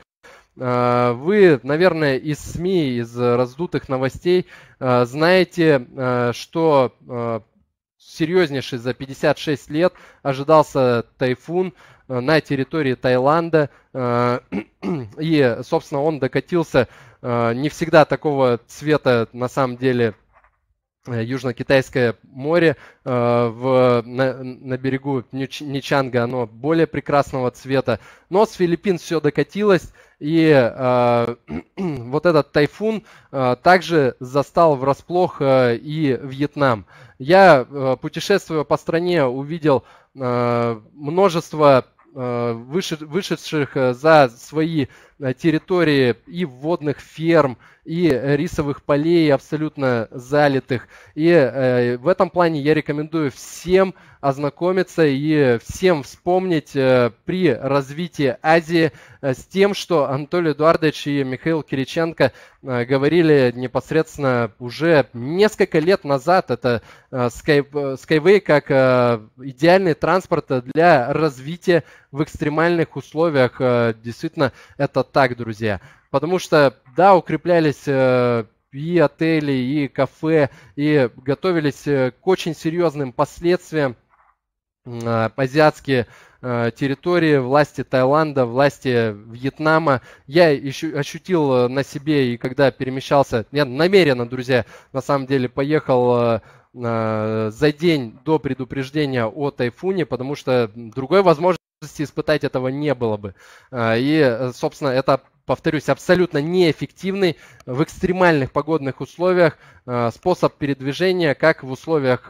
А, вы, наверное, из СМИ, из раздутых новостей а, знаете, а, что серьезнейший за 56 лет ожидался тайфун на территории Таиланда. (clears throat) И, собственно, он докатился не всегда такого цвета, на самом деле, Э, Южно-Китайское море э, в, на, на берегу Ничанга, оно более прекрасного цвета. Но с Филиппин все докатилось, и э, (clears throat) вот этот тайфун э, также застал врасплох э, и Вьетнам. Я, э, путешествуя по стране, увидел э, множество э, выше, вышедших э, за свои Э, территории и водных ферм, и рисовых полей абсолютно залитых. И э, в этом плане я рекомендую всем ознакомиться и всем вспомнить э, при развитии Азии э, с тем, что Анатолий Эдуардович и Михаил Кириченко э, говорили непосредственно уже несколько лет назад. Это Skyway как идеальный транспорт для развития в экстремальных условиях. Действительно, это так, друзья. Потому что, да, укреплялись и отели, и кафе, и готовились к очень серьезным последствиям Э, азиатские э, территории, власти Таиланда, власти Вьетнама. Я еще ощутил э, на себе и когда перемещался, я намеренно, друзья, на самом деле поехал за день до предупреждения о тайфуне, потому что другой возможности испытать этого не было бы. И, собственно, это повторюсь, абсолютно неэффективный в экстремальных погодных условиях способ передвижения, как в условиях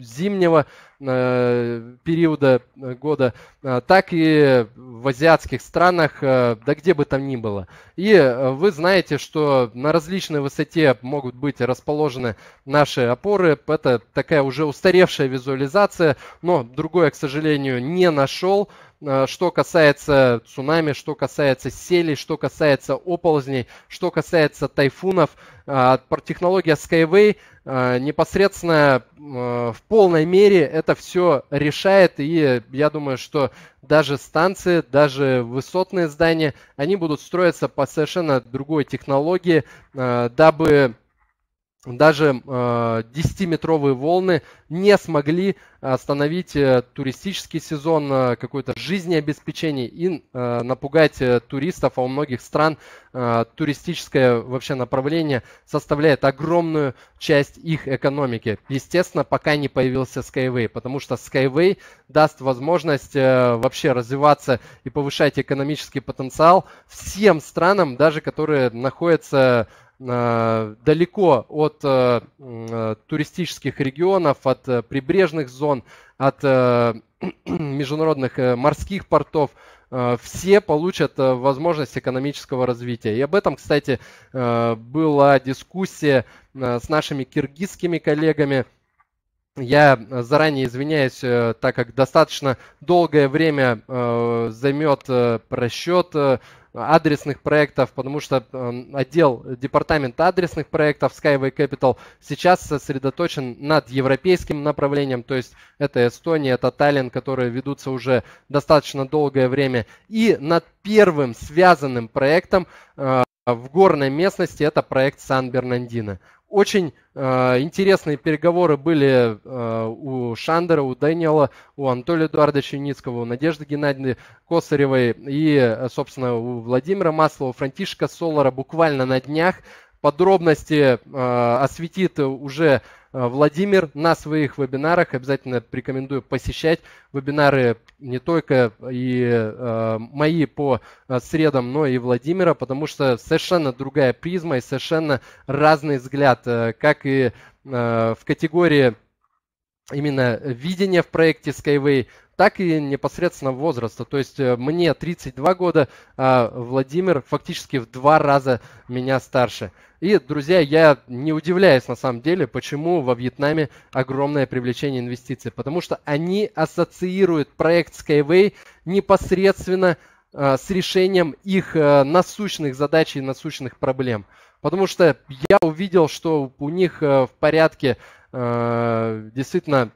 зимнего э, периода э, года, э, так и в азиатских странах, да где бы там ни было. И вы знаете, что на различной высоте могут быть расположены наши опоры. Это такая уже устаревшая визуализация, но другое, к сожалению, не нашел. Э, что касается цунами, что касается селей, что касается оползней, что касается тайфунов. Э, технология Skyway э, непосредственно в полной мере это все решает. И я думаю, что даже станции, даже высотные здания, они будут строиться по совершенно другой технологии, дабы даже э, 10-метровые волны не смогли остановить э, туристический сезон, э, какое-то жизнеобеспечение и э, напугать э, туристов, а у многих стран э, туристическое вообще направление составляет огромную часть их экономики. Естественно, пока не появился Skyway, потому что Skyway даст возможность э, вообще развиваться и повышать экономический потенциал всем странам, даже которые находятся Э, далеко от э, э, туристических регионов, от прибрежных зон, от (clears throat) международных морских портов, все получат возможность экономического развития. И об этом, кстати, была дискуссия с нашими киргизскими коллегами. Я заранее извиняюсь, так как достаточно долгое время займет просчет адресных проектов, потому что эм, отдел, э, департамента адресных проектов Skyway Capital сейчас сосредоточен над европейским направлением, то есть это Эстония, это Таллин, которые ведутся уже достаточно долгое время, и над первым связанным проектом э, в горной местности это проект Сан-Бернандино. Очень э, интересные переговоры были э, у Шандера, у Дэниела, у Анатолия Эдуардовича Юницкого, у Надежды Геннадьевны Косаревой и, э, собственно, у Владимира Маслова, Франтишка Солара буквально на днях. Подробности э, осветит уже Э, Владимир на своих вебинарах. Обязательно рекомендую посещать вебинары не только и э, мои по э, средам, но и Владимира, потому что совершенно другая призма и совершенно разный взгляд, как и в категории именно видение в проекте Skyway, так и непосредственно возраста. То есть э, мне 32 года, а Владимир фактически в два раза меня старше. И, друзья, я не удивляюсь на самом деле, почему во Вьетнаме огромное привлечение инвестиций. Потому что они ассоциируют проект Skyway непосредственно э, с решением их э, насущных задач и насущных проблем. Потому что я увидел, что у них в порядке Э, действительно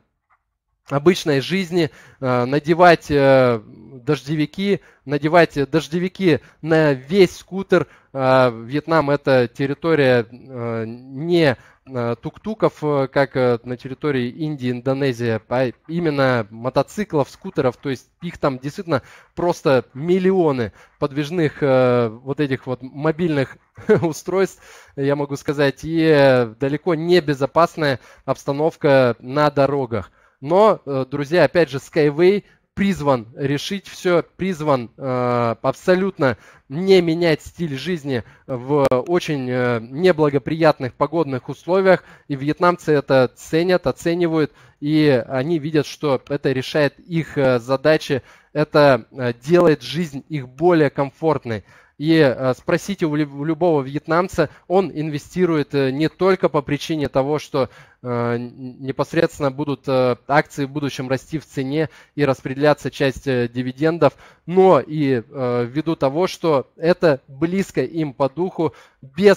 обычной жизни, э, надевать э, дождевики, надевать дождевики на весь скутер. Вьетнам это территория не Э, тук-туков, э, как э, на территории Индии, Индонезия, а именно мотоциклов, скутеров, то есть их там действительно просто миллионы подвижных вот этих вот мобильных (laughs) устройств, я могу сказать, и далеко не безопасная обстановка на дорогах. Но, друзья, опять же, Skyway призван решить все, призван э, абсолютно не менять стиль жизни в очень э, неблагоприятных погодных условиях. И вьетнамцы это ценят, оценивают, и они видят, что это решает их э, задачи, это делает жизнь их более комфортной. И спросите у любого вьетнамца, он инвестирует не только по причине того, что Э, непосредственно будут э, акции в будущем расти в цене и распределяться часть э, дивидендов, но и ввиду того, что это близко им по духу, без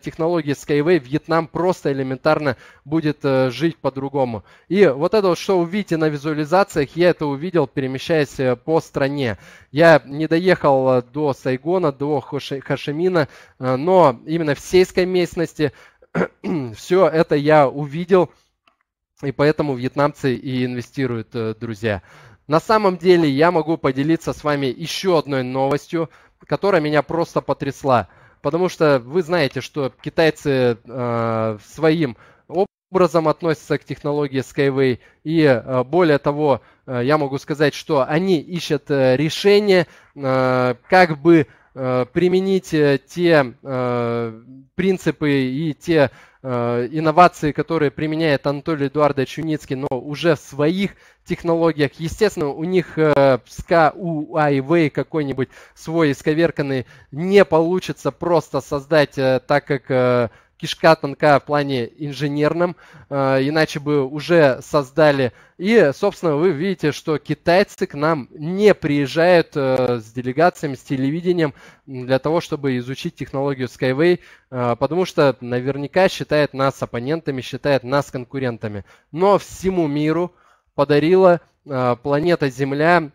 технологии Skyway Вьетнам просто элементарно будет жить по-другому. И вот это вот, что увидите на визуализациях, я это увидел, перемещаясь по стране. Я не доехал до Сайгона, до Хашимина, но именно в сельской местности (clears throat) все это я увидел, и поэтому вьетнамцы и инвестируют, э, друзья. На самом деле я могу поделиться с вами еще одной новостью, которая меня просто потрясла. Потому что вы знаете, что китайцы э, своим образом относятся к технологии Skyway. И э, более того, э, я могу сказать, что они ищут решение, как бы Э, применить те э, принципы и те э, инновации, которые применяет Анатолий Эдуардович Юницкий, но уже в своих технологиях. Естественно, у них СКА, у Айвей какой-нибудь свой исковерканный не получится просто создать, так как кишка тонкая в плане инженерном, э, иначе бы уже создали. И, собственно, вы видите, что китайцы к нам не приезжают э, с делегациями, с телевидением для того, чтобы изучить технологию Skyway, э, потому что наверняка считает нас оппонентами, считает нас конкурентами. Но всему миру подарила планета Земля,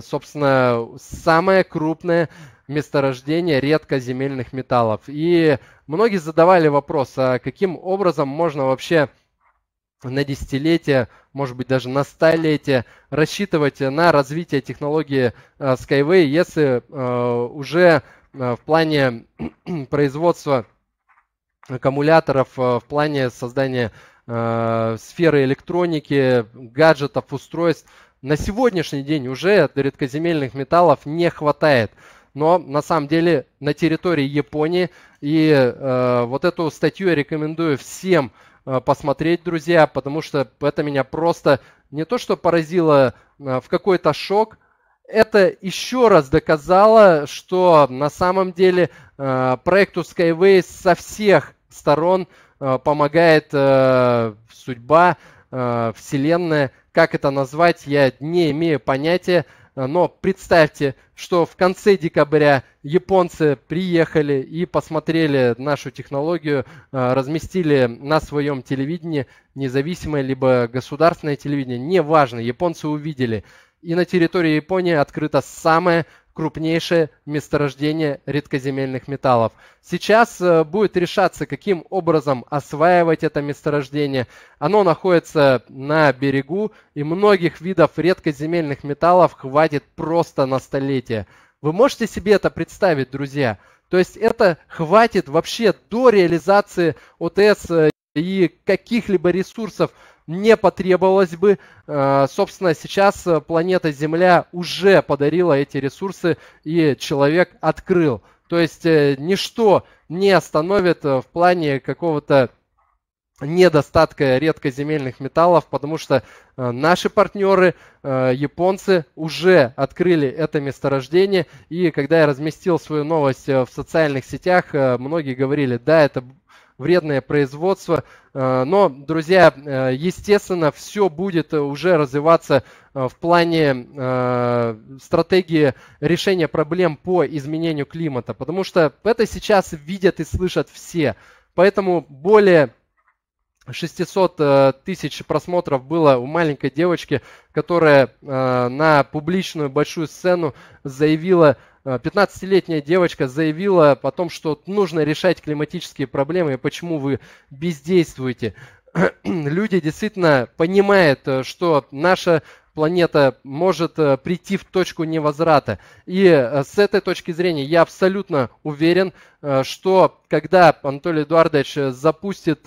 собственно, самая крупная месторождения редкоземельных металлов. И многие задавали вопрос, а каким образом можно вообще на десятилетие, может быть даже на столетие рассчитывать на развитие технологии э, Skyway, если э, уже э, в плане (clears throat) производства аккумуляторов, в плане создания сферы электроники, гаджетов, устройств на сегодняшний день уже редкоземельных металлов не хватает но на самом деле на территории Японии. И э, вот эту статью я рекомендую всем э, посмотреть, друзья, потому что это меня просто не то что поразило э, в какой-то шок, это еще раз доказало, что на самом деле э, проекту Skyway со всех сторон э, помогает э, судьба, э, вселенная, как это назвать, я не имею понятия. А, но представьте, что в конце декабря японцы приехали и посмотрели нашу технологию, а, разместили на своем телевидении, независимое либо государственное телевидение, неважно, японцы увидели. И на территории Японии открыта самая крупнейшее месторождение редкоземельных металлов. Сейчас э, будет решаться, каким образом осваивать это месторождение. Оно находится на берегу, и многих видов редкоземельных металлов хватит просто на столетие. Вы можете себе это представить, друзья? То есть это хватит вообще до реализации ОТС э, и каких-либо ресурсов не потребовалось бы. Э, собственно, сейчас э, планета Земля уже подарила эти ресурсы, и человек открыл. То есть э, ничто не остановит в плане какого-то недостатка редкоземельных металлов, потому что наши партнеры, японцы, уже открыли это месторождение. И когда я разместил свою новость в социальных сетях, многие говорили, да, это вредное производство. Э, но, друзья, э, естественно, все будет э, уже развиваться в плане стратегии решения проблем по изменению климата, потому что это сейчас видят и слышат все. Поэтому более 600 э, тысяч просмотров было у маленькой девочки, которая э, на публичную большую сцену заявила, 15-летняя э, девочка заявила о том, что нужно решать климатические проблемы и почему вы бездействуете. (clears throat) Люди действительно понимают, что наша планета может э, прийти в точку невозврата. И э, с этой точки зрения я абсолютно уверен, э, что когда Анатолий Эдуардович запустит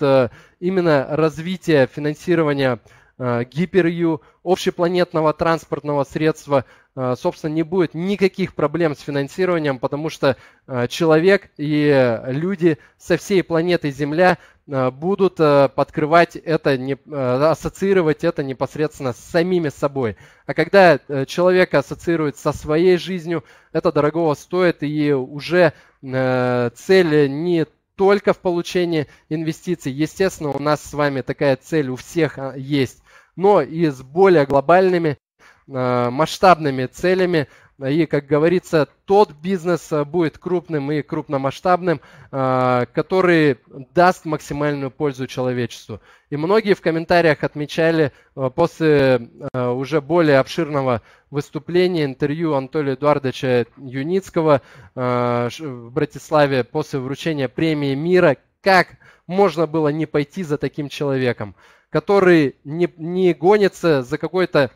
именно развитие финансирования Э, гиперью общепланетного транспортного средства, э, собственно, не будет никаких проблем с финансированием, потому что э, человек и люди со всей планеты Земля будут подкрывать это, ассоциировать это непосредственно с самими собой. А когда человек ассоциирует со своей жизнью, это дорогого стоит, и уже цель не только в получении инвестиций. Естественно, у нас с вами такая цель у всех а, есть но и с более глобальными э, масштабными целями. И, как говорится, тот бизнес э, будет крупным и крупномасштабным, э, который даст максимальную пользу человечеству. И многие в комментариях отмечали после уже более обширного выступления, интервью Анатолия Эдуардовича Юницкого в Братиславе после вручения премии мира, как можно было не пойти за таким человеком который не, не гонится за какой-то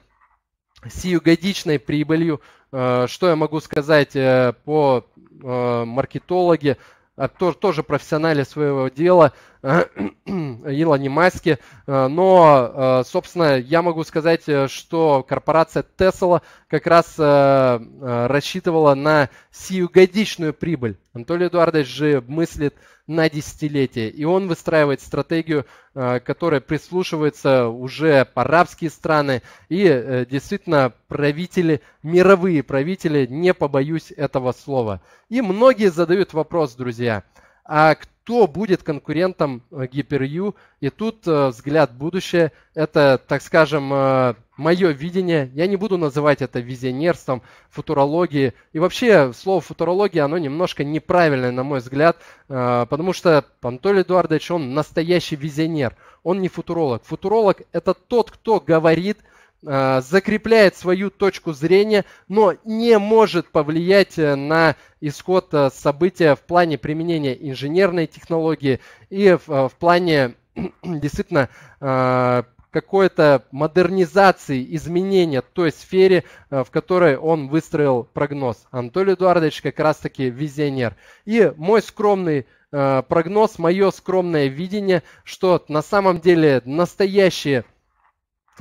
сиюгодичной прибылью. Э, что я могу сказать э, по э, маркетологе, а, тоже профессионале своего дела, (clears throat) Илоне Маске. Но, собственно, я могу сказать, что корпорация Tesla как раз рассчитывала на сиюгодичную прибыль. Анатолий Эдуардович же мыслит на десятилетие. И он выстраивает стратегию, э, которая прислушивается уже арабские страны и э, действительно правители, мировые правители, не побоюсь этого слова. И многие задают вопрос, друзья, а кто будет конкурентом Гиперю? И тут э, взгляд в будущее, это, так скажем, мое видение. Я не буду называть это визионерством, футурологией. И вообще, слово футурология, оно немножко неправильное, на мой взгляд, э, потому что Анатолий Эдуардович, он настоящий визионер, он не футуролог. Футуролог – это тот, кто говорит, э, закрепляет свою точку зрения, но не может повлиять э, на исход события в плане применения инженерной технологии и в, в плане (clears throat) действительно какой-то модернизации, изменения той сфере, э, в которой он выстроил прогноз. Анатолий Эдуардович как раз-таки визионер. И мой скромный э, прогноз, мое скромное видение, что на самом деле настоящие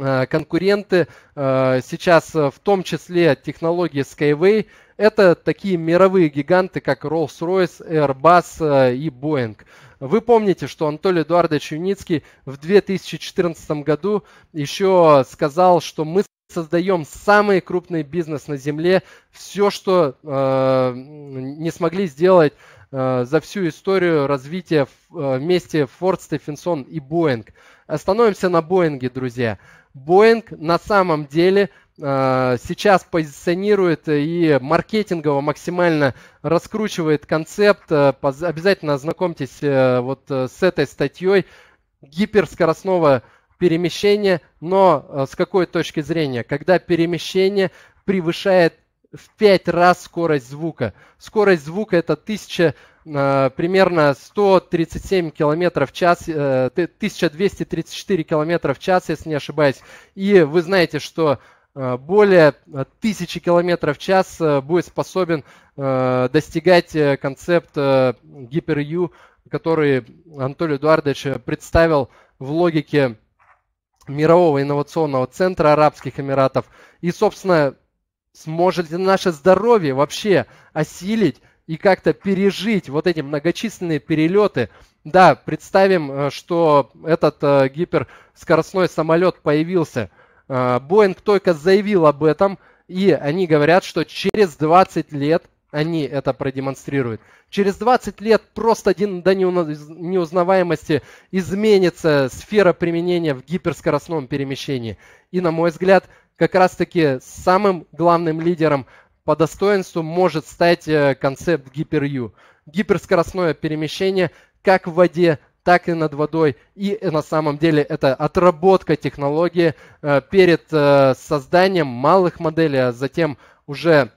Э, конкуренты э, сейчас э, в том числе технологии Skyway. Это такие мировые гиганты, как Rolls-Royce, Airbus и Boeing. Вы помните, что Анатолий Эдуардович Юницкий в 2014 году еще сказал, что мы создаем самый крупный бизнес на Земле. Все, что э, не смогли сделать э, за всю историю развития вместе Ford, Stephenson и Boeing. Остановимся на Боинге, друзья. Боинг на самом деле э, сейчас позиционирует и маркетингово максимально раскручивает концепт. Э, обязательно ознакомьтесь э, вот с этой статьей гиперскоростного перемещения, но с какой точки зрения? Когда перемещение превышает в 5 раз скорость звука. Скорость звука это 1000 Э, примерно 137 километров в час, 1234 э, километра в час, если не ошибаюсь. И вы знаете, что э, более 1000 километров в час будет способен достигать концепт гипер-Ю, который Анатолий Эдуардович представил в логике Мирового инновационного центра Арабских Эмиратов. И, собственно, сможет ли наше здоровье вообще осилить и как-то пережить вот эти многочисленные перелеты. Да, представим, э, что этот э, гиперскоростной самолет появился. Э, Боинг только заявил об этом, и они говорят, что через 20 лет они это продемонстрируют. Через 20 лет просто один до неузнаваемости изменится сфера применения в гиперскоростном перемещении. И, на мой взгляд, как раз-таки самым главным лидером – по достоинству может стать э, концепт гиперю Гиперскоростное перемещение как в воде, так и над водой. И э, на самом деле это отработка технологии э, перед созданием малых моделей, а затем уже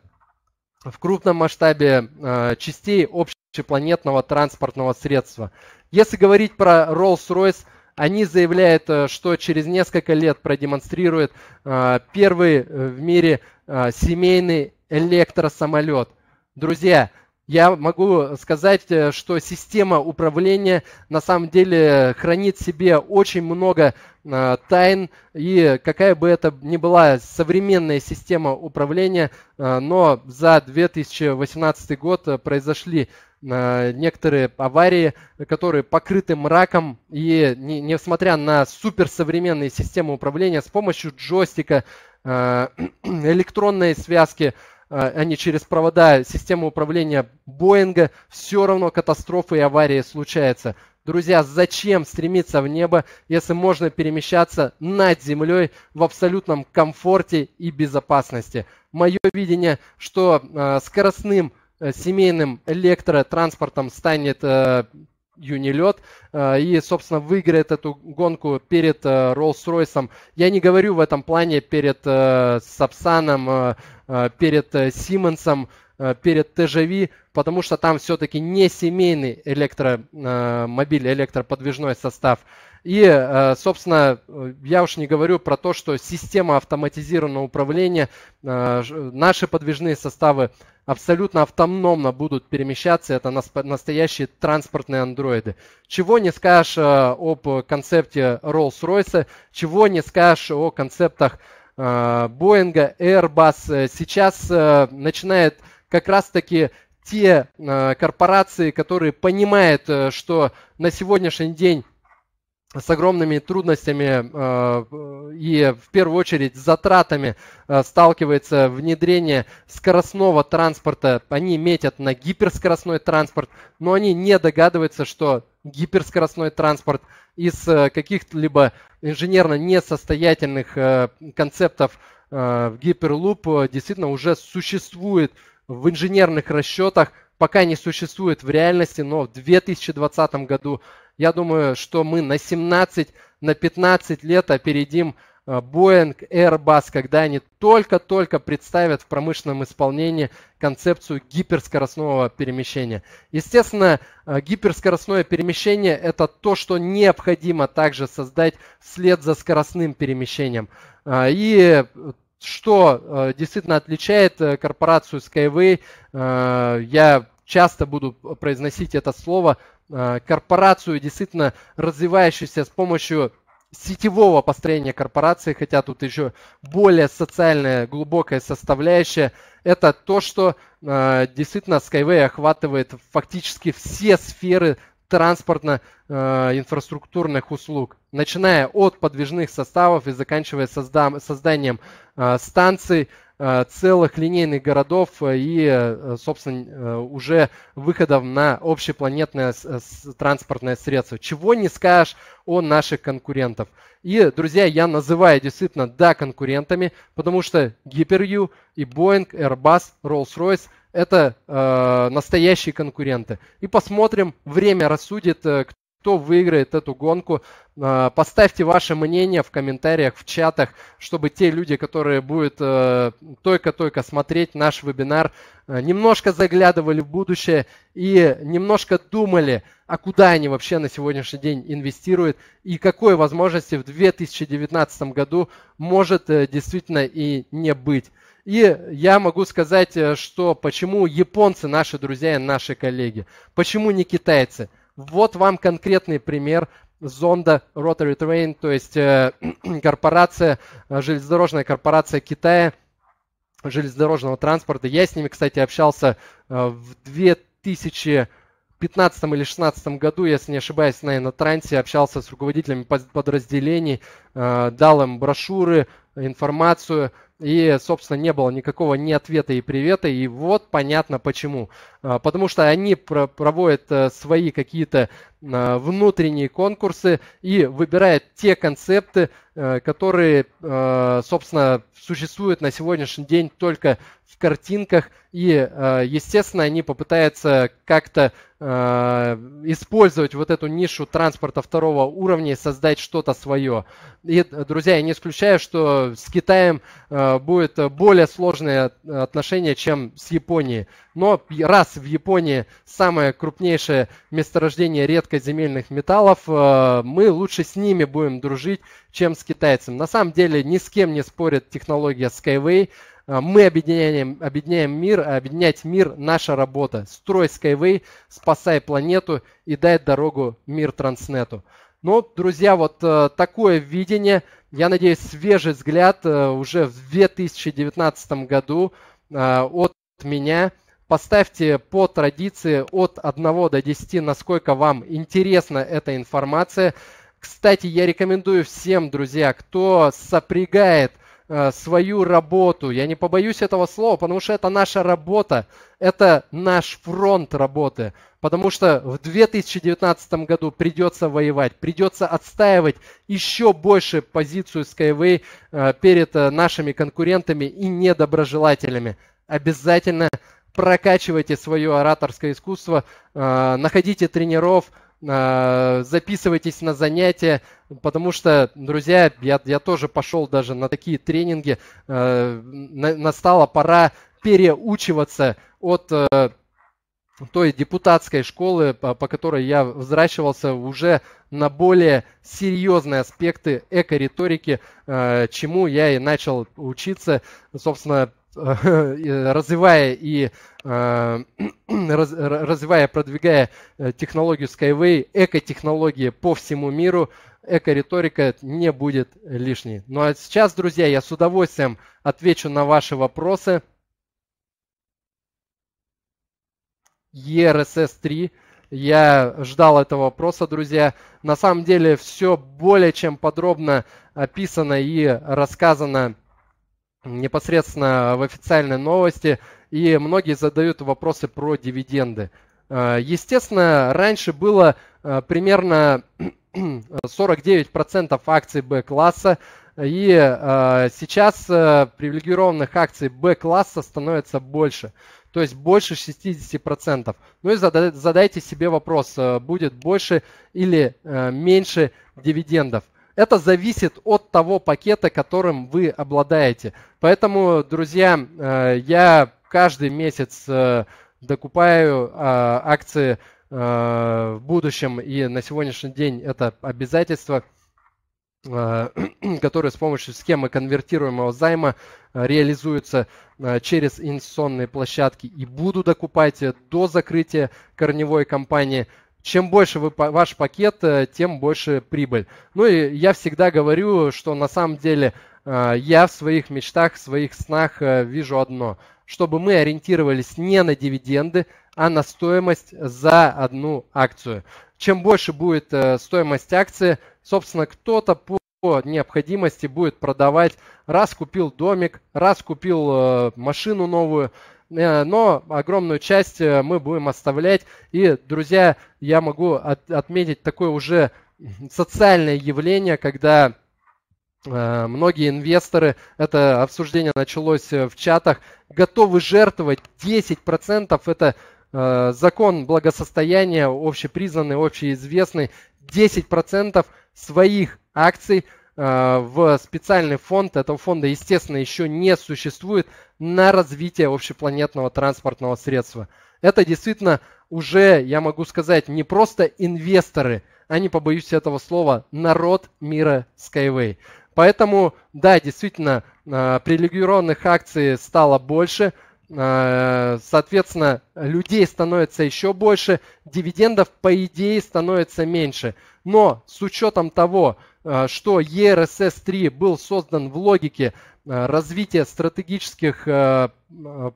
в крупном масштабе частей общепланетного транспортного средства. Если говорить про Rolls-Royce, они заявляют, что через несколько лет продемонстрируют первый в мире семейный электросамолет. Друзья, я могу сказать, э, что система управления на самом деле хранит в себе очень много э, тайн, и какая бы это ни была современная система управления, э, но за 2018 год произошли некоторые аварии, которые покрыты мраком, и несмотря на суперсовременные системы управления, с помощью джойстика, (clears throat) электронной связки – а, они через провода систему управления Боинга, все равно катастрофы и аварии случаются. Друзья, зачем стремиться в небо, если можно перемещаться над землей в абсолютном комфорте и безопасности? Мое видение, что а, скоростным э, семейным электротранспортом станет э, Юнилет э, и, собственно, выиграет эту гонку перед э, Роллс-Ройсом. Я не говорю в этом плане перед э, Сапсаном, перед Симмонсом, Э, перед TGV, потому что там все-таки не семейный электромобиль, э, электроподвижной состав. И, э, собственно, я уж не говорю про то, что система автоматизированного управления, наши подвижные составы абсолютно автономно будут перемещаться. Это настоящие транспортные андроиды. Чего не скажешь об концепте Rolls-Royce, чего не скажешь о концептах Боинга, Airbus. Сейчас начинает как раз-таки те э, корпорации, которые понимают, э, что на сегодняшний день с огромными трудностями э, и в первую очередь затратами сталкивается внедрение скоростного транспорта. Они метят на гиперскоростной транспорт, но они не догадываются, что гиперскоростной транспорт из каких-либо инженерно несостоятельных концептов в гиперлуп действительно уже существует в инженерных расчетах пока не существует в реальности, но в 2020 году я думаю, что мы на 17, на 15 лет опередим э, Boeing, Airbus, когда они только-только представят в промышленном исполнении концепцию гиперскоростного перемещения. Естественно, э, гиперскоростное перемещение – это то, что необходимо также создать вслед за скоростным перемещением. Э, и что э, действительно отличает э, корпорацию Skyway, э, я часто буду произносить это слово, э, корпорацию, действительно развивающуюся с помощью сетевого построения корпорации, хотя тут еще более социальная глубокая составляющая, это то, что э, действительно Skyway охватывает фактически все сферы транспортно-инфраструктурных э, услуг, начиная от подвижных составов и заканчивая созданием э, станций, э, целых линейных городов и, собственно, уже выходом на общепланетное транспортное средство. Чего не скажешь о наших конкурентов. И, друзья, я называю действительно, да, конкурентами, потому что hyper и Boeing, Airbus, Rolls-Royce – это э, настоящие конкуренты. И посмотрим, время рассудит, э, кто выиграет эту гонку. Э, поставьте ваше мнение в комментариях, в чатах, чтобы те люди, которые будут э, только-только смотреть наш вебинар, э, немножко заглядывали в будущее и немножко думали, а куда они вообще на сегодняшний день инвестируют и какой возможности в 2019 году может э, действительно и не быть. И я могу сказать, э, что почему японцы наши друзья и наши коллеги, почему не китайцы. Вот вам конкретный пример зонда Rotary Train, то есть э, (clears throat) корпорация, э, железнодорожная корпорация Китая железнодорожного транспорта. Я с ними, кстати, общался в 2000 2015 или 2016 году, если не ошибаюсь, наверное, на трансе общался с руководителями подразделений, дал им брошюры, информацию, и, собственно, не было никакого ни ответа и привета. И вот понятно почему. А, потому что они проводят э, свои какие-то внутренние конкурсы и выбирает те концепты, э, которые, э, собственно, существуют на сегодняшний день только в картинках. И, э, естественно, они попытаются как-то использовать вот эту нишу транспорта второго уровня и создать что-то свое. И, друзья, я не исключаю, что с Китаем будет более сложное отношение, чем с Японией. Но раз в Японии самое крупнейшее месторождение редкой редкоземельных металлов, э, мы лучше с ними будем дружить, чем с китайцем. На самом деле ни с кем не спорит технология Skyway. Э, мы объединяем, объединяем мир, а объединять мир – наша работа. Строй Skyway, спасай планету и дай дорогу мир Транснету. Но, ну, друзья, вот э, такое видение, я надеюсь, свежий взгляд уже в 2019 году от меня – Поставьте по традиции от 1 до 10, насколько вам интересна эта информация. Кстати, я рекомендую всем, друзья, кто сопрягает э, свою работу. Я не побоюсь этого слова, потому что это наша работа, это наш фронт работы. Потому что в 2019 году придется воевать, придется отстаивать еще больше позицию Skyway э, перед э, нашими конкурентами и недоброжелателями. Обязательно прокачивайте свое ораторское искусство, э, находите тренеров, э, записывайтесь на занятия, потому что, друзья, я, я тоже пошел даже на такие тренинги, э, настала пора переучиваться от той депутатской школы, по, которой я взращивался уже на более серьезные аспекты эко-риторики, чему я и начал учиться, собственно, (laughs) Э, развивая и э, (clears throat) развивая, продвигая э, технологию Skyway, экотехнологии по всему миру, эко-риторика не будет лишней. Ну а сейчас, друзья, я с удовольствием отвечу на ваши вопросы. ERSS 3. Я ждал этого вопроса, друзья. На самом деле все более чем подробно описано и рассказано непосредственно в официальной новости, и многие задают вопросы про дивиденды. Э, естественно, раньше было э, примерно 49% э, акций Б-класса, и сейчас привилегированных акций Б-класса становится больше, то есть больше 60%. Ну и задайте себе вопрос, будет больше или меньше дивидендов это зависит от того пакета, которым вы обладаете. Поэтому, друзья, э, я каждый месяц э, докупаю э, акции в будущем, и на сегодняшний день это обязательство, (clears throat) которое с помощью схемы конвертируемого займа реализуется через инвестиционные площадки и буду докупать до закрытия корневой компании – чем больше вы, ваш пакет, э, тем больше прибыль. Ну и я всегда говорю, что на самом деле э, я в своих мечтах, в своих снах э, вижу одно, чтобы мы ориентировались не на дивиденды, а на стоимость за одну акцию. Чем больше будет стоимость акции, собственно, кто-то по необходимости будет продавать, раз купил домик, раз купил машину новую – Э, но огромную часть э, мы будем оставлять. И, друзья, я могу от, отметить такое уже социальное явление, когда э, многие инвесторы, это обсуждение началось в чатах, готовы жертвовать 10%, это э, закон благосостояния, общепризнанный, общеизвестный, 10% своих акций – Э, в специальный фонд. Этого фонда, естественно, еще не существует на развитие общепланетного транспортного средства. Это действительно уже, я могу сказать, не просто инвесторы, а не побоюсь этого слова, народ мира Skyway. Поэтому, да, действительно, э, привилегированных акций стало больше – Э, соответственно, людей становится еще больше, дивидендов, по идее, становится меньше. Но с учетом того, э, что ERSS-3 был создан в логике э, развития стратегических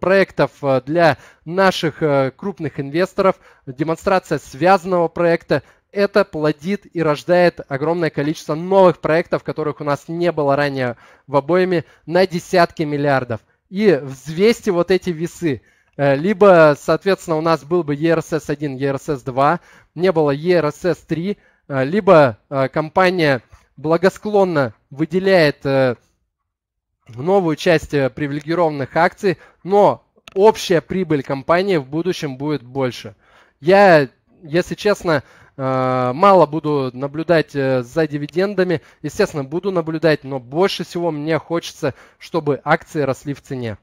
проектов для наших крупных инвесторов, демонстрация связанного проекта, это плодит и рождает огромное количество новых проектов, которых у нас не было ранее в обойме, на десятки миллиардов и взвесьте вот эти весы. Э, либо, соответственно, у нас был бы ERSS 1, ERSS 2, не было ERSS 3, э, либо э, компания благосклонно выделяет новую часть привилегированных акций, но общая прибыль компании в будущем будет больше. Я, если честно, Э, мало буду наблюдать э, за дивидендами. Естественно, буду наблюдать, но больше всего мне хочется, чтобы акции росли в цене.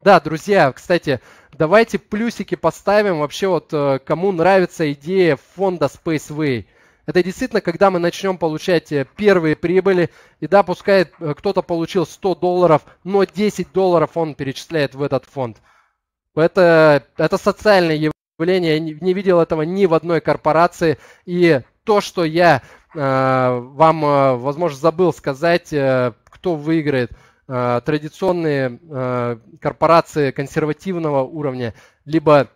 Да, друзья, кстати, давайте плюсики поставим вообще вот э, кому нравится идея фонда SpaceWay. Это действительно, когда мы начнем получать первые прибыли, и да, пускай кто-то получил 100 долларов, но 10 долларов он перечисляет в этот фонд. Это, это социальное явление явление. Я не видел этого ни в одной корпорации. И то, что я э, вам, э, возможно, забыл сказать, э, кто выиграет, э, традиционные э, корпорации консервативного уровня, либо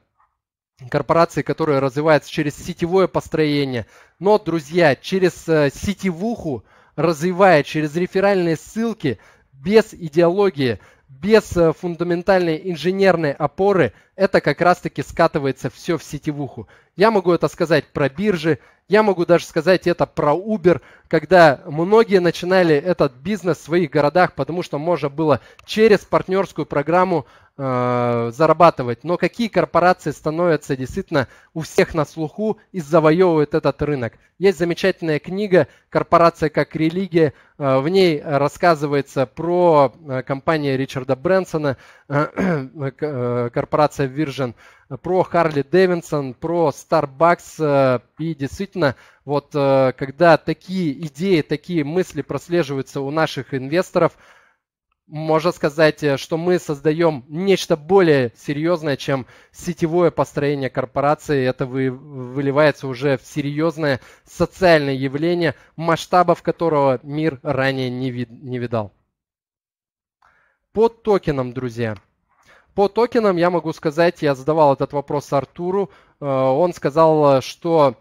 корпорации, которые развиваются через сетевое построение. Но, друзья, через э, сетевуху развивая через реферальные ссылки без идеологии, без э, фундаментальной инженерной опоры это как раз-таки скатывается все в сетевуху. Я могу это сказать про биржи, я могу даже сказать это про Uber, когда многие начинали этот бизнес в своих городах, потому что можно было через партнерскую программу Э, зарабатывать. Но какие корпорации становятся действительно у всех на слуху и завоевывают этот рынок? Есть замечательная книга «Корпорация как религия». Э, в ней рассказывается про э, компанию Ричарда Брэнсона, (clears throat) э, корпорация Virgin, про Харли Дэвинсон, про Starbucks. И действительно, вот когда такие идеи, такие мысли прослеживаются у наших инвесторов – можно сказать, э, что мы создаем нечто более серьезное, чем сетевое построение корпорации. Это вы, выливается уже в серьезное социальное явление, масштабов которого мир ранее не, вид, не видал. По токенам, друзья. По токенам я могу сказать, я задавал этот вопрос Артуру. Э, он сказал, э, что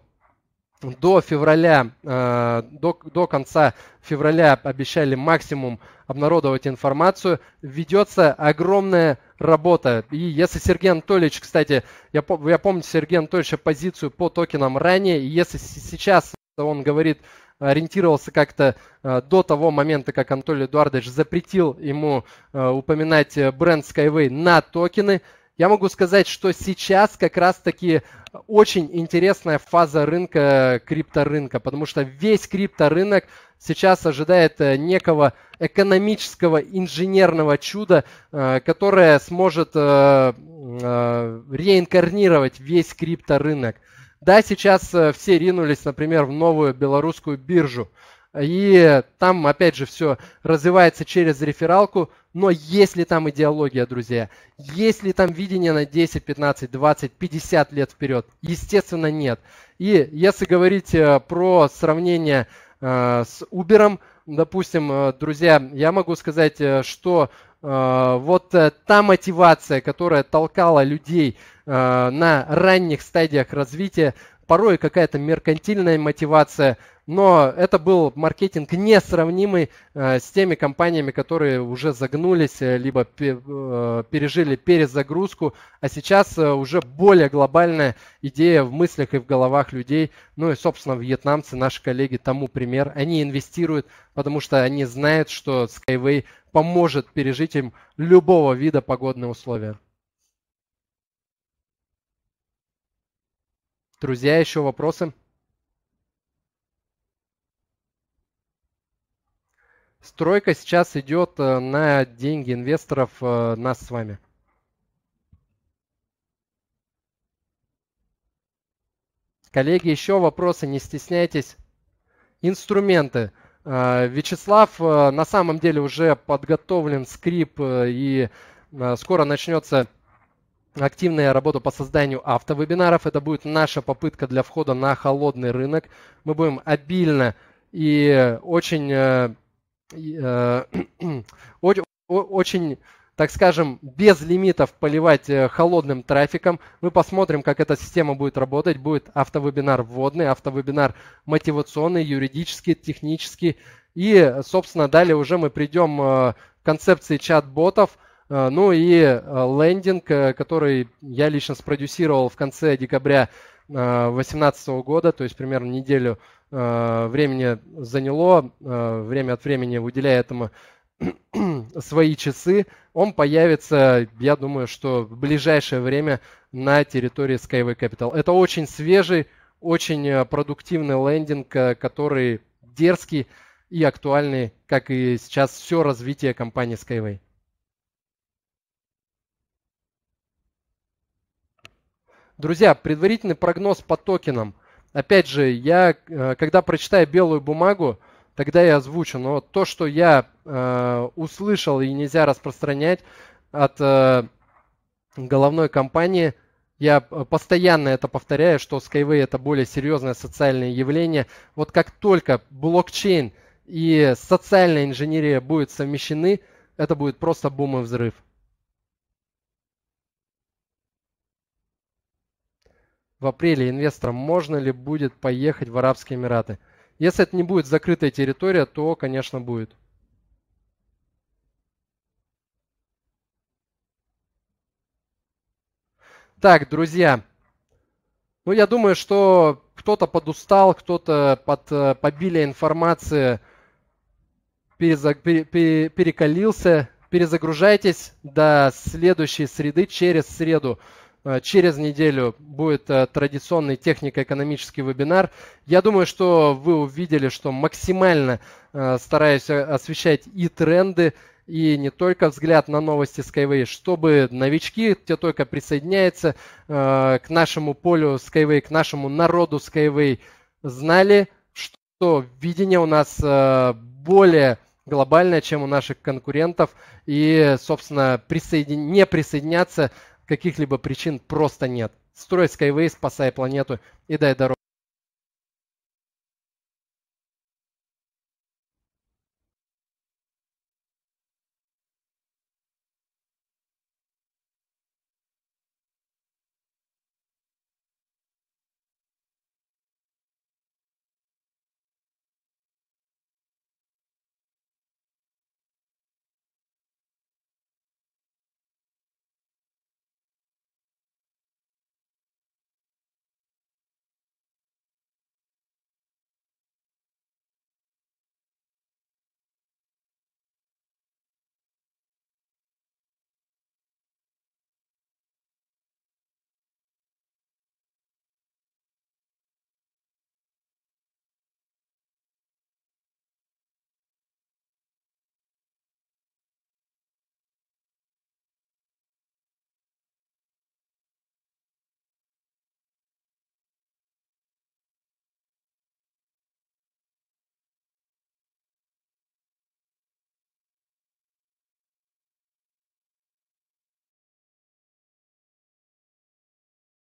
до февраля, э, до, до конца февраля обещали максимум обнародовать информацию. Ведется огромная работа. И если Сергей Анатольевич, кстати, я, я помню Сергей Анатольевича позицию по токенам ранее, и если сейчас он говорит, ориентировался как-то э, до того момента, как Анатолий Эдуардович запретил ему э, упоминать бренд Skyway на токены – я могу сказать, что сейчас как раз-таки очень интересная фаза рынка, э, крипторынка, потому что весь крипторынок сейчас ожидает э, некого экономического инженерного чуда, э, которое сможет реинкарнировать весь крипторынок. Да, сейчас все ринулись, например, в новую белорусскую биржу. И там, опять же, все развивается через рефералку, но если там идеология, друзья, если там видение на 10, 15, 20, 50 лет вперед, естественно, нет. И если говорить э, про сравнение э, с Uber, допустим, э, друзья, я могу сказать, что вот та мотивация, которая толкала людей на ранних стадиях развития, порой какая-то меркантильная мотивация – но это был маркетинг несравнимый э, с теми компаниями, которые уже загнулись, э, либо э, пережили перезагрузку, а сейчас уже более глобальная идея в мыслях и в головах людей. Ну и, собственно, вьетнамцы, наши коллеги, тому пример. Они инвестируют, потому что они знают, что Skyway поможет пережить им любого вида погодные условия. Друзья, еще вопросы? Стройка сейчас идет э, на деньги инвесторов э, нас с вами. Коллеги, еще вопросы, не стесняйтесь. Инструменты. Э, Вячеслав, на самом деле уже подготовлен скрипт и скоро начнется активная работа по созданию автовебинаров. Это будет наша попытка для входа на холодный рынок. Мы будем обильно и очень Э, (clears throat) очень, так скажем, без лимитов поливать э, холодным трафиком. Мы посмотрим, как эта система будет работать. Будет автовебинар вводный, автовебинар мотивационный, юридический, технический. И, собственно, далее уже мы придем э, к концепции чат-ботов. Ну и лендинг, который я лично спродюсировал в конце декабря 2018 э, года, то есть примерно неделю э, времени заняло, э, время от времени уделяя этому (clears throat) свои часы, он появится, я думаю, что в ближайшее время на территории Skyway Capital. Это очень свежий, очень продуктивный лендинг, который дерзкий и актуальный, как и сейчас все развитие компании Skyway. Друзья, предварительный прогноз по токенам. Опять же, я, э, когда прочитаю белую бумагу, тогда я озвучу. Но то, что я э, услышал и нельзя распространять от э, головной компании, я постоянно это повторяю, что Skyway это более серьезное социальное явление. Вот как только блокчейн и социальная инженерия будут совмещены, это будет просто бум и взрыв. в апреле инвесторам, можно ли будет поехать в Арабские Эмираты. Если это не будет закрытая территория, то, конечно, будет. Так, друзья, ну я думаю, что кто-то подустал, кто-то под э, побили информации, перезаг, пере, пере, перекалился. Перезагружайтесь до следующей среды, через среду. Э, через неделю будет э, традиционный технико-экономический вебинар. Я думаю, что вы увидели, что максимально э, стараюсь освещать и тренды, и не только взгляд на новости Skyway, чтобы новички, те только присоединяются к нашему полю Skyway, к нашему народу Skyway, знали, что видение у нас более глобальное, чем у наших конкурентов, и, собственно, присоедин... не присоединяться каких-либо причин просто нет. Строй Skyway, спасай планету и дай дорогу.